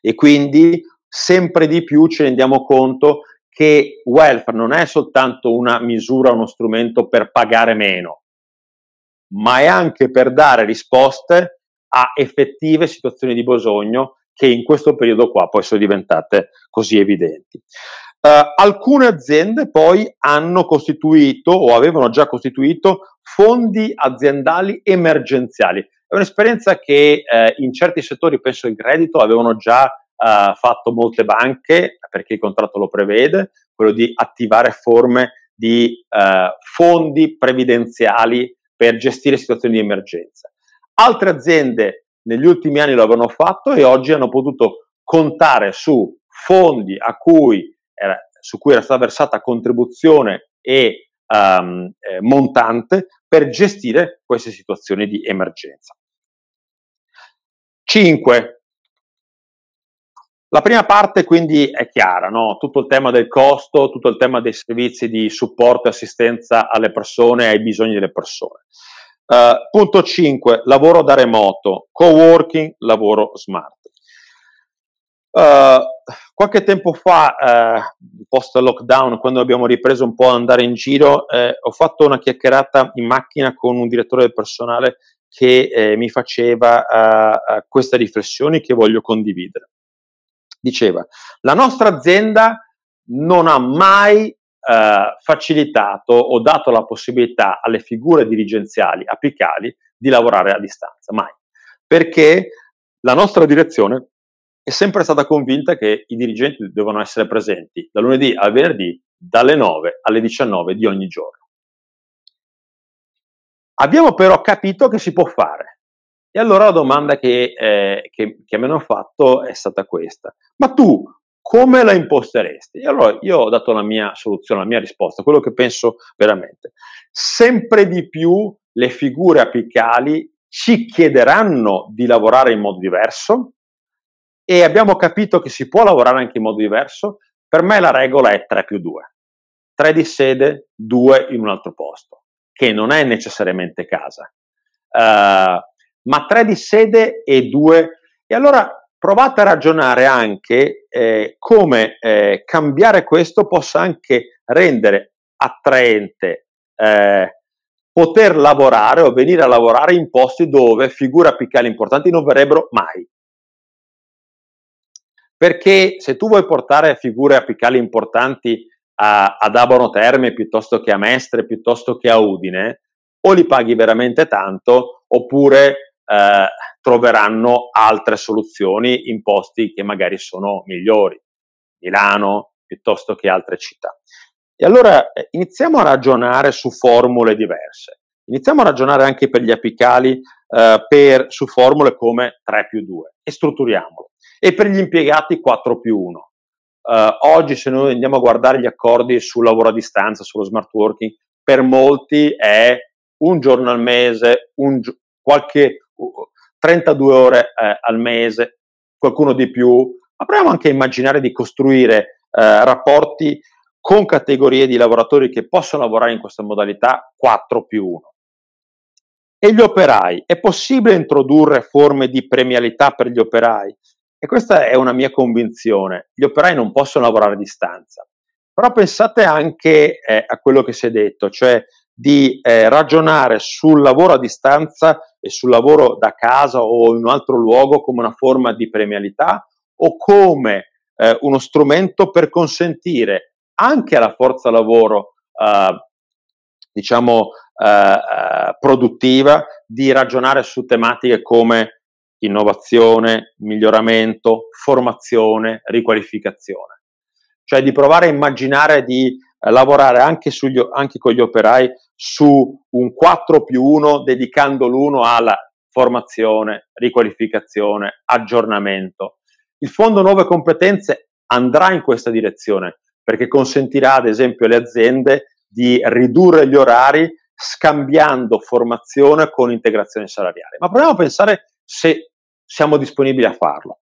E quindi sempre di più ci rendiamo conto che welfare non è soltanto una misura, uno strumento per pagare meno, ma è anche per dare risposte a effettive situazioni di bisogno che in questo periodo qua poi sono diventate così evidenti. Uh, alcune aziende poi hanno costituito o avevano già costituito fondi aziendali emergenziali. È un'esperienza che eh, in certi settori, penso il credito, avevano già eh, fatto molte banche, perché il contratto lo prevede, quello di attivare forme di eh, fondi previdenziali per gestire situazioni di emergenza. Altre aziende negli ultimi anni lo avevano fatto e oggi hanno potuto contare su fondi a cui era, su cui era stata versata contribuzione e um, eh, montante per gestire queste situazioni di emergenza. 5. La prima parte quindi è chiara, no? tutto il tema del costo, tutto il tema dei servizi di supporto e assistenza alle persone, ai bisogni delle persone. Uh, punto 5, lavoro da remoto, co-working, lavoro smart. Eh, qualche tempo fa, uh, post lockdown, quando abbiamo ripreso un po' ad andare in giro, eh, ho fatto una chiacchierata in macchina con un direttore del personale che eh, mi faceva uh, queste riflessioni che voglio condividere. Diceva, la nostra azienda non ha mai facilitato o dato la possibilità alle figure dirigenziali apicali di lavorare a distanza, mai, perché la nostra direzione è sempre stata convinta che i dirigenti devono essere presenti da lunedì a venerdì dalle 9 alle 19 di ogni giorno. Abbiamo però capito che si può fare. E allora la domanda che, eh, che, che mi hanno fatto è stata questa. Ma tu come la imposteresti? E allora io ho dato la mia soluzione, la mia risposta, quello che penso veramente. Sempre di più le figure apicali ci chiederanno di lavorare in modo diverso, e abbiamo capito che si può lavorare anche in modo diverso, per me la regola è 3 più 2. 3 di sede, 2 in un altro posto, che non è necessariamente casa. Uh, ma 3 di sede e 2... E allora provate a ragionare anche eh, come eh, cambiare questo possa anche rendere attraente eh, poter lavorare o venire a lavorare in posti dove figure apicali importanti non verrebbero mai. Perché se tu vuoi portare figure apicali importanti a, ad Abano Terme piuttosto che a Mestre, piuttosto che a Udine, o li paghi veramente tanto oppure eh, troveranno altre soluzioni in posti che magari sono migliori, Milano piuttosto che altre città. E allora eh, iniziamo a ragionare su formule diverse, iniziamo a ragionare anche per gli apicali eh, per, su formule come 3 più 2 e strutturiamolo e per gli impiegati 4 più 1. Uh, eh, oggi se noi andiamo a guardare gli accordi sul lavoro a distanza, sullo smart working, per molti è un giorno al mese, un, qualche, uh, 32 ore eh, al mese, qualcuno di più, ma proviamo anche a immaginare di costruire eh, rapporti con categorie di lavoratori che possono lavorare in questa modalità 4 più 1. E gli operai? È possibile introdurre forme di premialità per gli operai? E questa è una mia convinzione. Gli operai non possono lavorare a distanza. Però pensate anche eh, a quello che si è detto, cioè di eh, ragionare sul lavoro a distanza e sul lavoro da casa o in un altro luogo come una forma di premialità o come eh, uno strumento per consentire anche alla forza lavoro, eh, diciamo, eh, eh, produttiva di ragionare su tematiche come innovazione, miglioramento, formazione, riqualificazione. Cioè di provare a immaginare di eh, lavorare anche, sugli, anche, con gli operai su un 4 più 1 dedicando l'1 alla formazione, riqualificazione, aggiornamento. Il fondo nuove competenze andrà in questa direzione perché consentirà ad esempio alle aziende di ridurre gli orari scambiando formazione con integrazione salariale. Ma proviamo a pensare se siamo disponibili a farlo.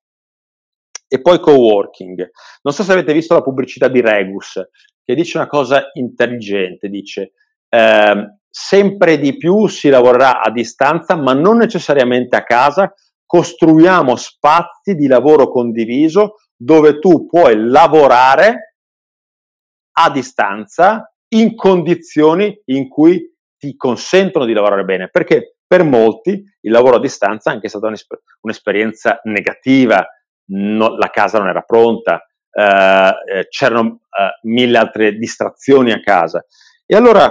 E poi co-working. Non so se avete visto la pubblicità di Regus, che dice una cosa intelligente, dice eh, sempre di più si lavorerà a distanza, ma non necessariamente a casa, costruiamo spazi di lavoro condiviso dove tu puoi lavorare a distanza in condizioni in cui ti consentono di lavorare bene, perché per molti il lavoro a distanza è anche stata un'esper- un'esperienza negativa, no, la casa non era pronta, eh, eh, c'erano eh, mille altre distrazioni a casa. E allora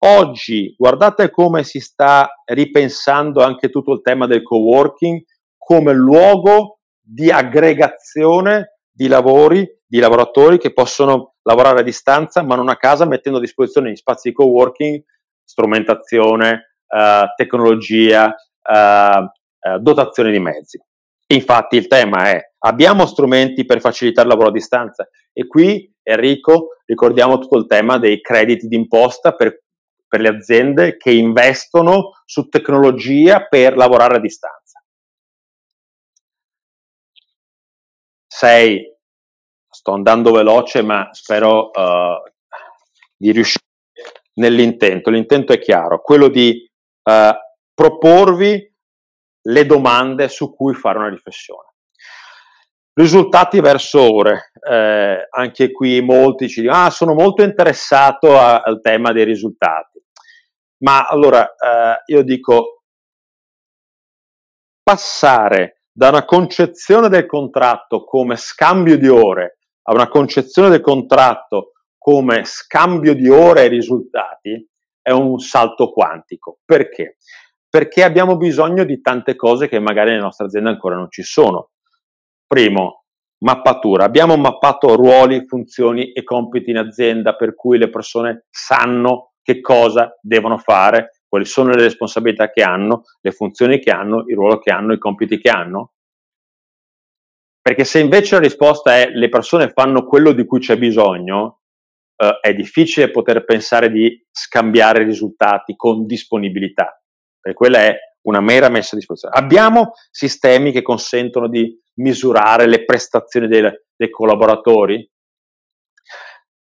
oggi guardate come si sta ripensando anche tutto il tema del co-working come luogo di aggregazione di lavori, di lavoratori che possono lavorare a distanza ma non a casa mettendo a disposizione gli spazi di co-working, strumentazione, eh, tecnologia, eh, eh, dotazione di mezzi. Infatti il tema è abbiamo strumenti per facilitare il lavoro a distanza e qui Enrico ricordiamo tutto il tema dei crediti d'imposta per, per le aziende che investono su tecnologia per lavorare a distanza. Sei, Sto andando veloce ma spero uh, di riuscire nell'intento. L'intento è chiaro, quello di eh, proporvi le domande su cui fare una riflessione. Risultati verso ore, eh, anche qui molti ci dicono, ah sono molto interessato a, al tema dei risultati, ma allora eh, io dico passare da una concezione del contratto come scambio di ore a una concezione del contratto come scambio di ore e risultati è un salto quantico. Perché? Perché abbiamo bisogno di tante cose che magari nella nostra azienda ancora non ci sono. Primo, mappatura. Abbiamo mappato ruoli, funzioni e compiti in azienda per cui le persone sanno che cosa devono fare, quali sono le responsabilità che hanno, le funzioni che hanno, il ruolo che hanno, i compiti che hanno? Perché se invece la risposta è le persone fanno quello di cui c'è bisogno, eh, è difficile poter pensare di scambiare risultati con disponibilità, perché quella è una mera messa a disposizione. Abbiamo sistemi che consentono di misurare le prestazioni dei, dei collaboratori?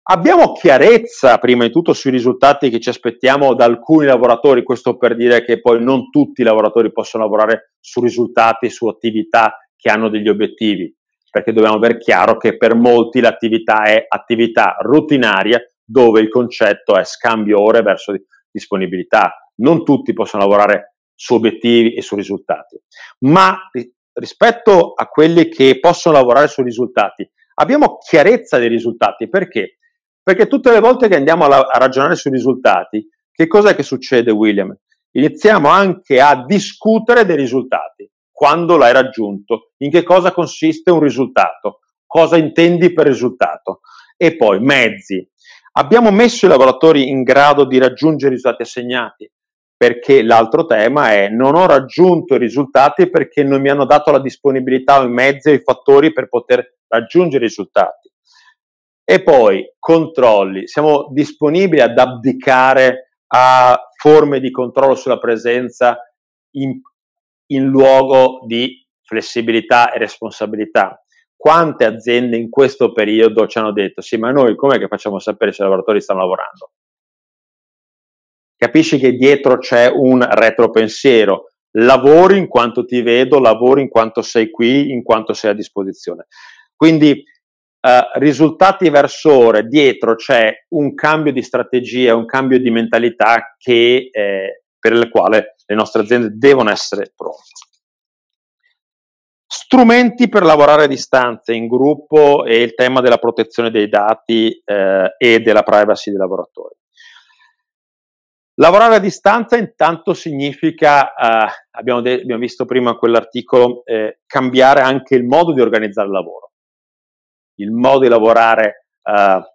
Abbiamo chiarezza prima di tutto sui risultati che ci aspettiamo da alcuni lavoratori, questo per dire che poi non tutti i lavoratori possono lavorare su risultati, su attività che hanno degli obiettivi perché dobbiamo aver chiaro che per molti l'attività è attività rutinaria dove il concetto è scambio ore verso disponibilità. Non tutti possono lavorare su obiettivi e su risultati, ma rispetto a quelli che possono lavorare sui risultati, abbiamo chiarezza dei risultati. Perché? Perché tutte le volte che andiamo a, la- a ragionare sui risultati, che cosa è che succede, William? Iniziamo anche a discutere dei risultati quando l'hai raggiunto, in che cosa consiste un risultato, cosa intendi per risultato e poi mezzi. Abbiamo messo i lavoratori in grado di raggiungere i risultati assegnati perché l'altro tema è non ho raggiunto i risultati perché non mi hanno dato la disponibilità o i mezzi o i fattori per poter raggiungere i risultati. E poi controlli, siamo disponibili ad abdicare a forme di controllo sulla presenza in, in luogo di flessibilità e responsabilità. Quante aziende in questo periodo ci hanno detto sì, ma noi com'è che facciamo sapere se i lavoratori stanno lavorando? Capisci che dietro c'è un retropensiero. Lavori in quanto ti vedo, lavori in quanto sei qui, in quanto sei a disposizione. Quindi eh, risultati verso ore, dietro c'è un cambio di strategia, un cambio di mentalità che eh, per il quale le nostre aziende devono essere pronte. Strumenti per lavorare a distanza in gruppo e il tema della protezione dei dati eh, e della privacy dei lavoratori. Lavorare a distanza intanto significa, eh, abbiamo, de- abbiamo, visto prima quell'articolo, eh, cambiare anche il modo di organizzare il lavoro, il modo di lavorare eh,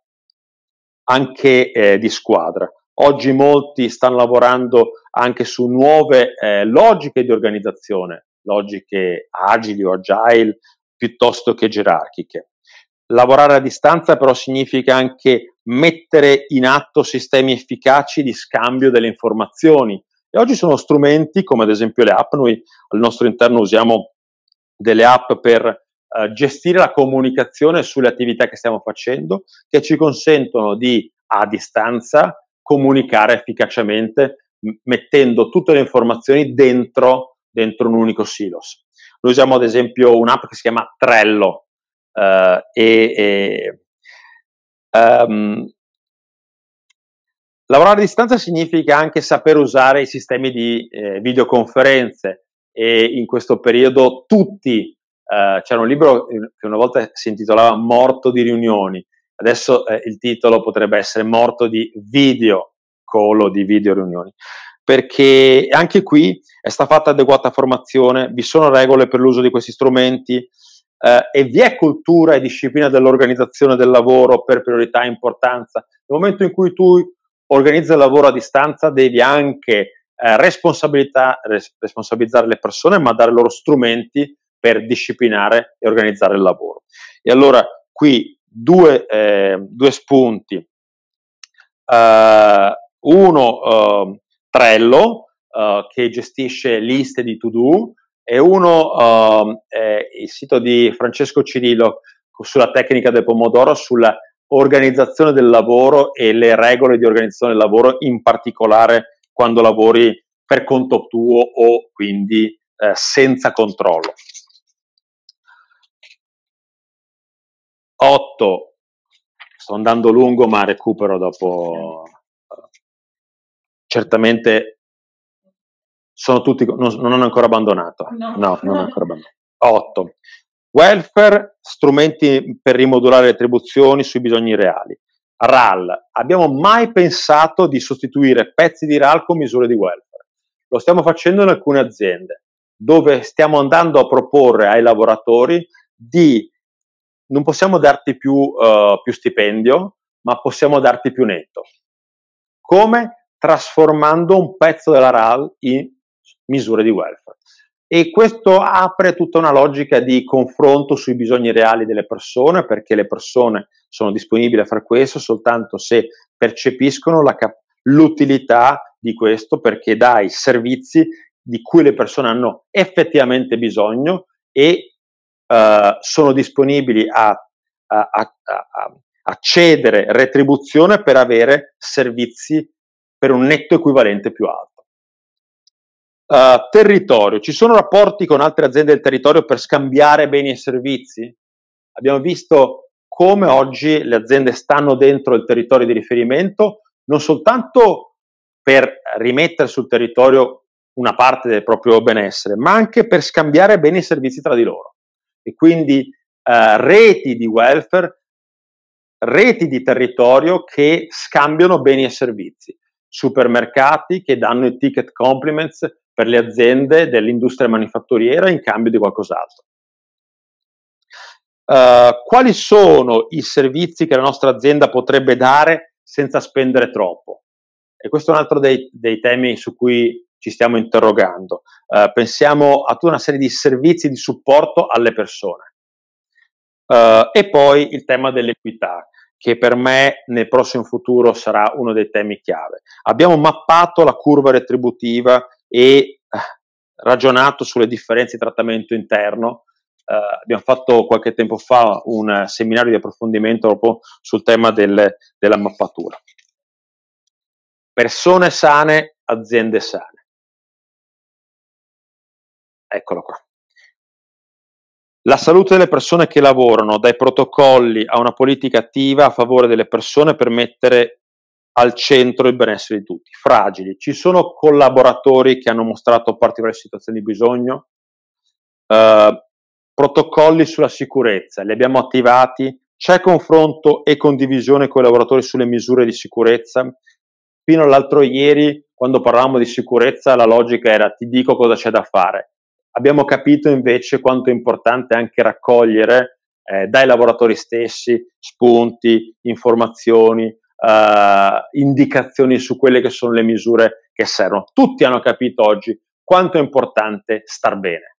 anche eh, di squadra. Oggi molti stanno lavorando anche su nuove eh, logiche di organizzazione, logiche agili o agile piuttosto che gerarchiche. Lavorare a distanza però significa anche mettere in atto sistemi efficaci di scambio delle informazioni e oggi sono strumenti come ad esempio le app, noi al nostro interno usiamo delle app per eh, gestire la comunicazione sulle attività che stiamo facendo che ci consentono di a distanza comunicare efficacemente mettendo tutte le informazioni dentro, dentro un unico silos. Noi usiamo ad esempio un'app che si chiama Trello eh, e, e um, lavorare a distanza significa anche saper usare i sistemi di eh, videoconferenze e in questo periodo tutti, eh, c'era un libro eh, che una volta si intitolava Morto di riunioni, Adesso eh, il titolo potrebbe essere morto di video call o di video riunioni, perché anche qui è stata fatta adeguata formazione, vi sono regole per l'uso di questi strumenti eh, e vi è cultura e disciplina dell'organizzazione del lavoro per priorità e importanza. Nel momento in cui tu organizzi il lavoro a distanza devi anche eh, responsabilizzare le persone, ma dare loro strumenti per disciplinare e organizzare il lavoro. E allora qui due, eh, due spunti. Uh, uno uh, Trello uh, che gestisce liste di to-do e uno ehm, eh, il sito di Francesco Cirillo sulla tecnica del pomodoro, sulla organizzazione del lavoro e le regole di organizzazione del lavoro, in particolare quando lavori per conto tuo o quindi senza controllo. 8, sto andando lungo ma recupero dopo, eh, certamente sono tutti, non, non hanno ancora abbandonato, no, no non hanno ancora abbandonato. 8. Welfare, strumenti per rimodulare le attribuzioni sui bisogni reali. RAL, abbiamo mai pensato di sostituire pezzi di RAL con misure di welfare? Lo stiamo facendo in alcune aziende, dove stiamo andando a proporre ai lavoratori di non possiamo darti più, uh, più stipendio, ma possiamo darti più netto. Come? Trasformando un pezzo della RAL in misure di welfare. E questo apre tutta una logica di confronto sui bisogni reali delle persone, perché le persone sono disponibili a fare questo soltanto se percepiscono cap- l'utilità di questo, perché dà i servizi di cui le persone hanno effettivamente bisogno e eh, sono disponibili a, a, a, a, cedere retribuzione per avere servizi per un netto equivalente più alto. Uh, territorio, ci sono rapporti con altre aziende del territorio per scambiare beni e servizi? Abbiamo visto come oggi le aziende stanno dentro il territorio di riferimento, non soltanto per rimettere sul territorio una parte del proprio benessere, ma anche per scambiare beni e servizi tra di loro e quindi eh, reti di welfare, reti di territorio che scambiano beni e servizi, supermercati che danno i ticket compliments per le aziende dell'industria manifatturiera in cambio di qualcos'altro. Uh, quali sono i servizi che la nostra azienda potrebbe dare senza spendere troppo? E questo è un altro dei, dei temi su cui ci stiamo interrogando. Uh, pensiamo a tutta una serie di servizi di supporto alle persone. Uh, e poi il tema dell'equità, che per me nel prossimo futuro sarà uno dei temi chiave. Abbiamo mappato la curva retributiva e uh, ragionato sulle differenze di trattamento interno. abbiamo fatto qualche tempo fa un seminario di approfondimento proprio sul tema del, della mappatura. Persone sane, aziende sane Eccolo qua. La salute delle persone che lavorano, dai protocolli a una politica attiva a favore delle persone per mettere al centro il benessere di tutti. Fragili, ci sono collaboratori che hanno mostrato particolari situazioni di bisogno, eh, protocolli sulla sicurezza, li abbiamo attivati, c'è confronto e condivisione con i lavoratori sulle misure di sicurezza. Fino all'altro ieri, quando parlavamo di sicurezza, la logica era ti dico cosa c'è da fare. Abbiamo capito invece quanto è importante anche raccogliere eh, dai lavoratori stessi spunti, informazioni, eh, indicazioni su quelle che sono le misure che servono. Tutti hanno capito oggi quanto è importante star bene.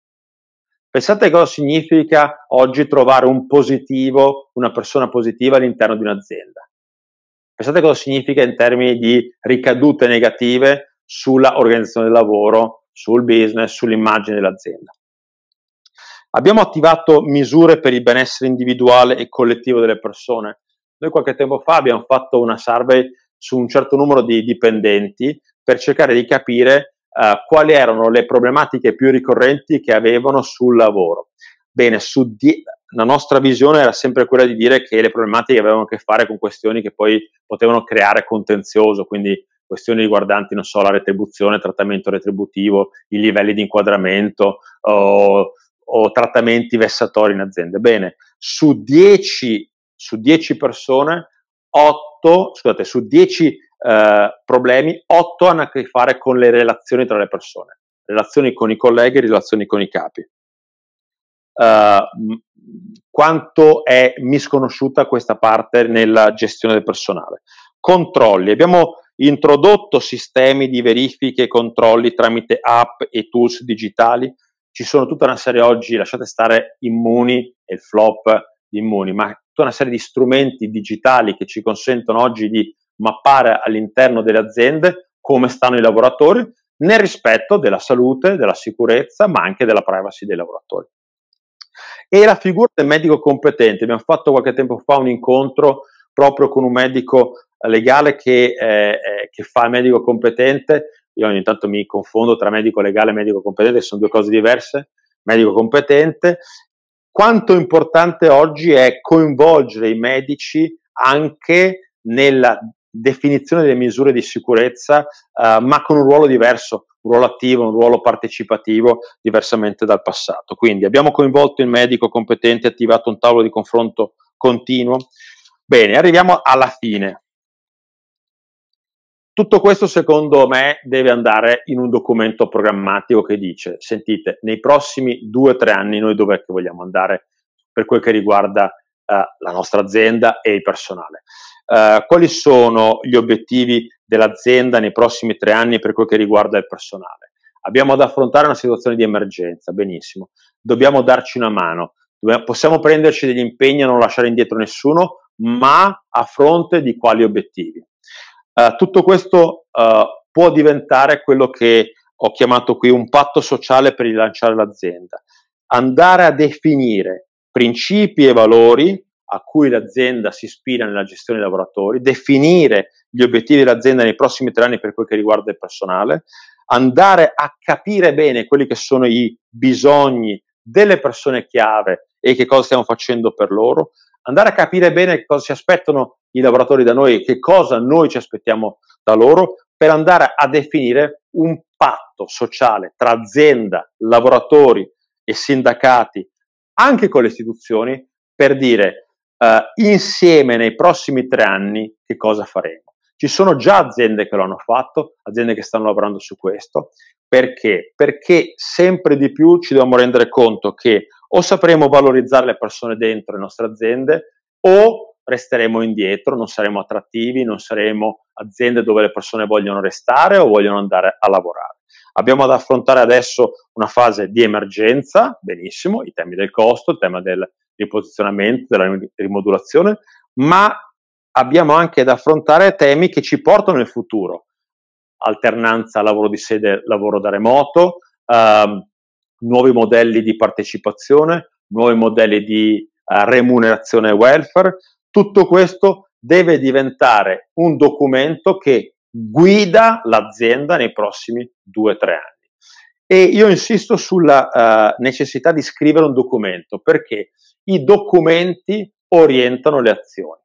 Pensate cosa significa oggi trovare un positivo, una persona positiva all'interno di un'azienda. Pensate cosa significa in termini di ricadute negative sulla organizzazione del lavoro, sul business, sull'immagine dell'azienda. Abbiamo attivato misure per il benessere individuale e collettivo delle persone. Noi qualche tempo fa abbiamo fatto una survey su un certo numero di dipendenti per cercare di capire eh, quali erano le problematiche più ricorrenti che avevano sul lavoro. Bene, su die- la nostra visione era sempre quella di dire che le problematiche avevano a che fare con questioni che poi potevano creare contenzioso, quindi questioni riguardanti, non so, la retribuzione, il trattamento retributivo, i livelli di inquadramento o, o trattamenti vessatori in aziende. Bene, su 10, su 10 persone, 8, scusate, su 10 eh, problemi, 8 hanno a che fare con le relazioni tra le persone, relazioni con i colleghi, relazioni con i capi. Uh, quanto è misconosciuta questa parte nella gestione del personale. Controlli. Abbiamo introdotto sistemi di verifiche e controlli tramite app e tools digitali. Ci sono tutta una serie oggi, lasciate stare immuni e il flop di immuni, ma tutta una serie di strumenti digitali che ci consentono oggi di mappare all'interno delle aziende come stanno i lavoratori nel rispetto della salute, della sicurezza, ma anche della privacy dei lavoratori. E la figura del medico competente, abbiamo fatto qualche tempo fa un incontro proprio con un medico legale che, eh, eh, che fa il medico competente, io ogni tanto mi confondo tra medico legale e medico competente, sono due cose diverse, medico competente, quanto importante oggi è coinvolgere i medici anche nella definizione delle misure di sicurezza, eh, ma con un ruolo diverso, un ruolo attivo, un ruolo partecipativo, diversamente dal passato. Quindi abbiamo coinvolto il medico competente, attivato un tavolo di confronto continuo. Bene, arriviamo alla fine. Tutto questo secondo me deve andare in un documento programmatico che dice, sentite, nei prossimi due o tre anni noi dov'è che vogliamo andare per quel che riguarda uh, la nostra azienda e il personale. Uh, quali sono gli obiettivi dell'azienda nei prossimi tre anni per quel che riguarda il personale? Abbiamo ad affrontare una situazione di emergenza, benissimo. Dobbiamo darci una mano, Dobbiamo, possiamo prenderci degli impegni a non lasciare indietro nessuno, ma a fronte di quali obiettivi? Eh, tutto questo uh, può diventare quello che ho chiamato qui un patto sociale per rilanciare l'azienda. Andare a definire principi e valori a cui l'azienda si ispira nella gestione dei lavoratori, definire gli obiettivi dell'azienda nei prossimi tre anni per quel che riguarda il personale, andare a capire bene quelli che sono i bisogni delle persone chiave e che cosa stiamo facendo per loro, andare a capire bene cosa si aspettano i lavoratori da noi e che cosa noi ci aspettiamo da loro per andare a definire un patto sociale tra azienda, lavoratori e sindacati, anche con le istituzioni, per dire eh, insieme nei prossimi tre anni che cosa faremo. Ci sono già aziende che lo hanno fatto, aziende che stanno lavorando su questo. Perché? Perché sempre di più ci dobbiamo rendere conto che o sapremo valorizzare le persone dentro le nostre aziende o resteremo indietro, non saremo attrattivi, non saremo aziende dove le persone vogliono restare o vogliono andare a lavorare. Abbiamo ad affrontare adesso una fase di emergenza, benissimo, i temi del costo, il tema del riposizionamento, della rimodulazione, ma abbiamo anche da affrontare temi che ci portano nel futuro, alternanza lavoro di sede, lavoro da remoto, ehm, nuovi modelli di partecipazione, nuovi modelli di eh, remunerazione e welfare, tutto questo deve diventare un documento che guida l'azienda nei prossimi due o tre anni. E io insisto sulla uh, necessità di scrivere un documento perché i documenti orientano le azioni.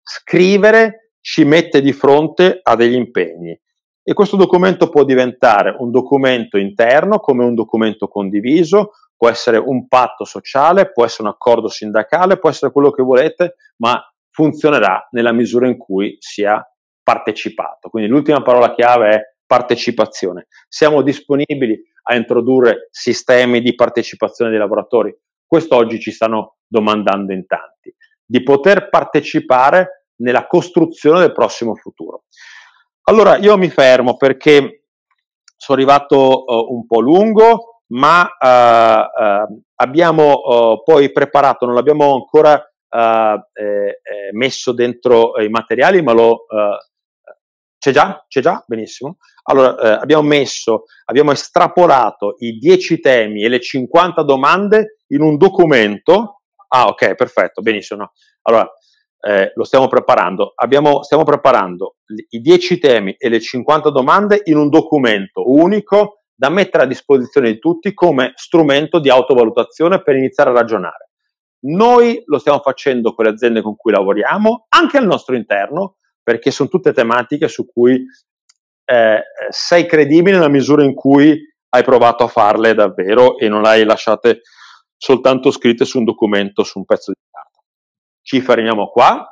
Scrivere ci mette di fronte a degli impegni e questo documento può diventare un documento interno come un documento condiviso, può essere un patto sociale, può essere un accordo sindacale, può essere quello che volete, ma funzionerà nella misura in cui sia partecipato. Quindi l'ultima parola chiave è partecipazione. Siamo disponibili a introdurre sistemi di partecipazione dei lavoratori? Quest'oggi ci stanno domandando in tanti. Di poter partecipare nella costruzione del prossimo futuro. Allora io mi fermo perché sono arrivato uh, un po' lungo, ma uh, uh, abbiamo poi preparato, non l'abbiamo ancora eh, eh, eh, messo dentro i materiali, ma l'ho c'è già? C'è già? Benissimo. Allora, eh, abbiamo messo, abbiamo estrapolato i 10 temi e le 50 domande in un documento. Ah, ok, perfetto, benissimo. Allora, eh, lo stiamo preparando. Abbiamo, stiamo preparando i 10 temi e le 50 domande in un documento unico da mettere a disposizione di tutti come strumento di autovalutazione per iniziare a ragionare. Noi lo stiamo facendo con le aziende con cui lavoriamo, anche al nostro interno, perché sono tutte tematiche su cui eh, sei credibile nella misura in cui hai provato a farle davvero e non le hai lasciate soltanto scritte su un documento, su un pezzo di carta. Ci fermiamo qua,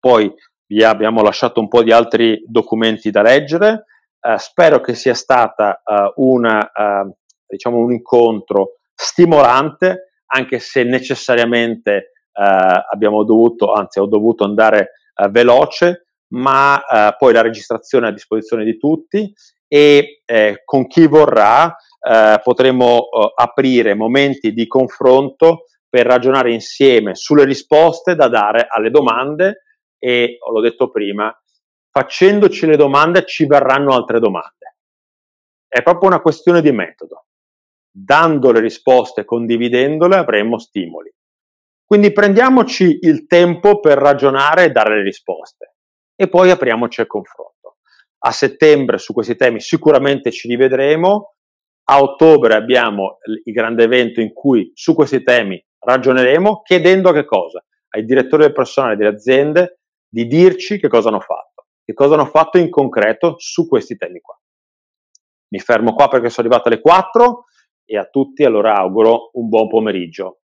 poi vi abbiamo lasciato un po' di altri documenti da leggere. Eh, spero che sia stata eh, una, eh, diciamo un incontro stimolante anche se necessariamente eh, abbiamo dovuto, anzi ho dovuto andare eh, veloce, ma eh, poi la registrazione è a disposizione di tutti e con chi vorrà potremo aprire momenti di confronto per ragionare insieme sulle risposte da dare alle domande e l'ho detto prima, facendoci le domande ci verranno altre domande. È proprio una questione di metodo dando le risposte, condividendole, avremo stimoli. Quindi prendiamoci il tempo per ragionare e dare le risposte e poi apriamoci al confronto. A settembre su questi temi sicuramente ci rivedremo, a ottobre abbiamo il grande evento in cui su questi temi ragioneremo chiedendo che cosa? Ai direttori del personale delle aziende di dirci che cosa hanno fatto, che cosa hanno fatto in concreto su questi temi qua. Mi fermo qua perché sono arrivato alle 4 e a tutti allora auguro un buon pomeriggio.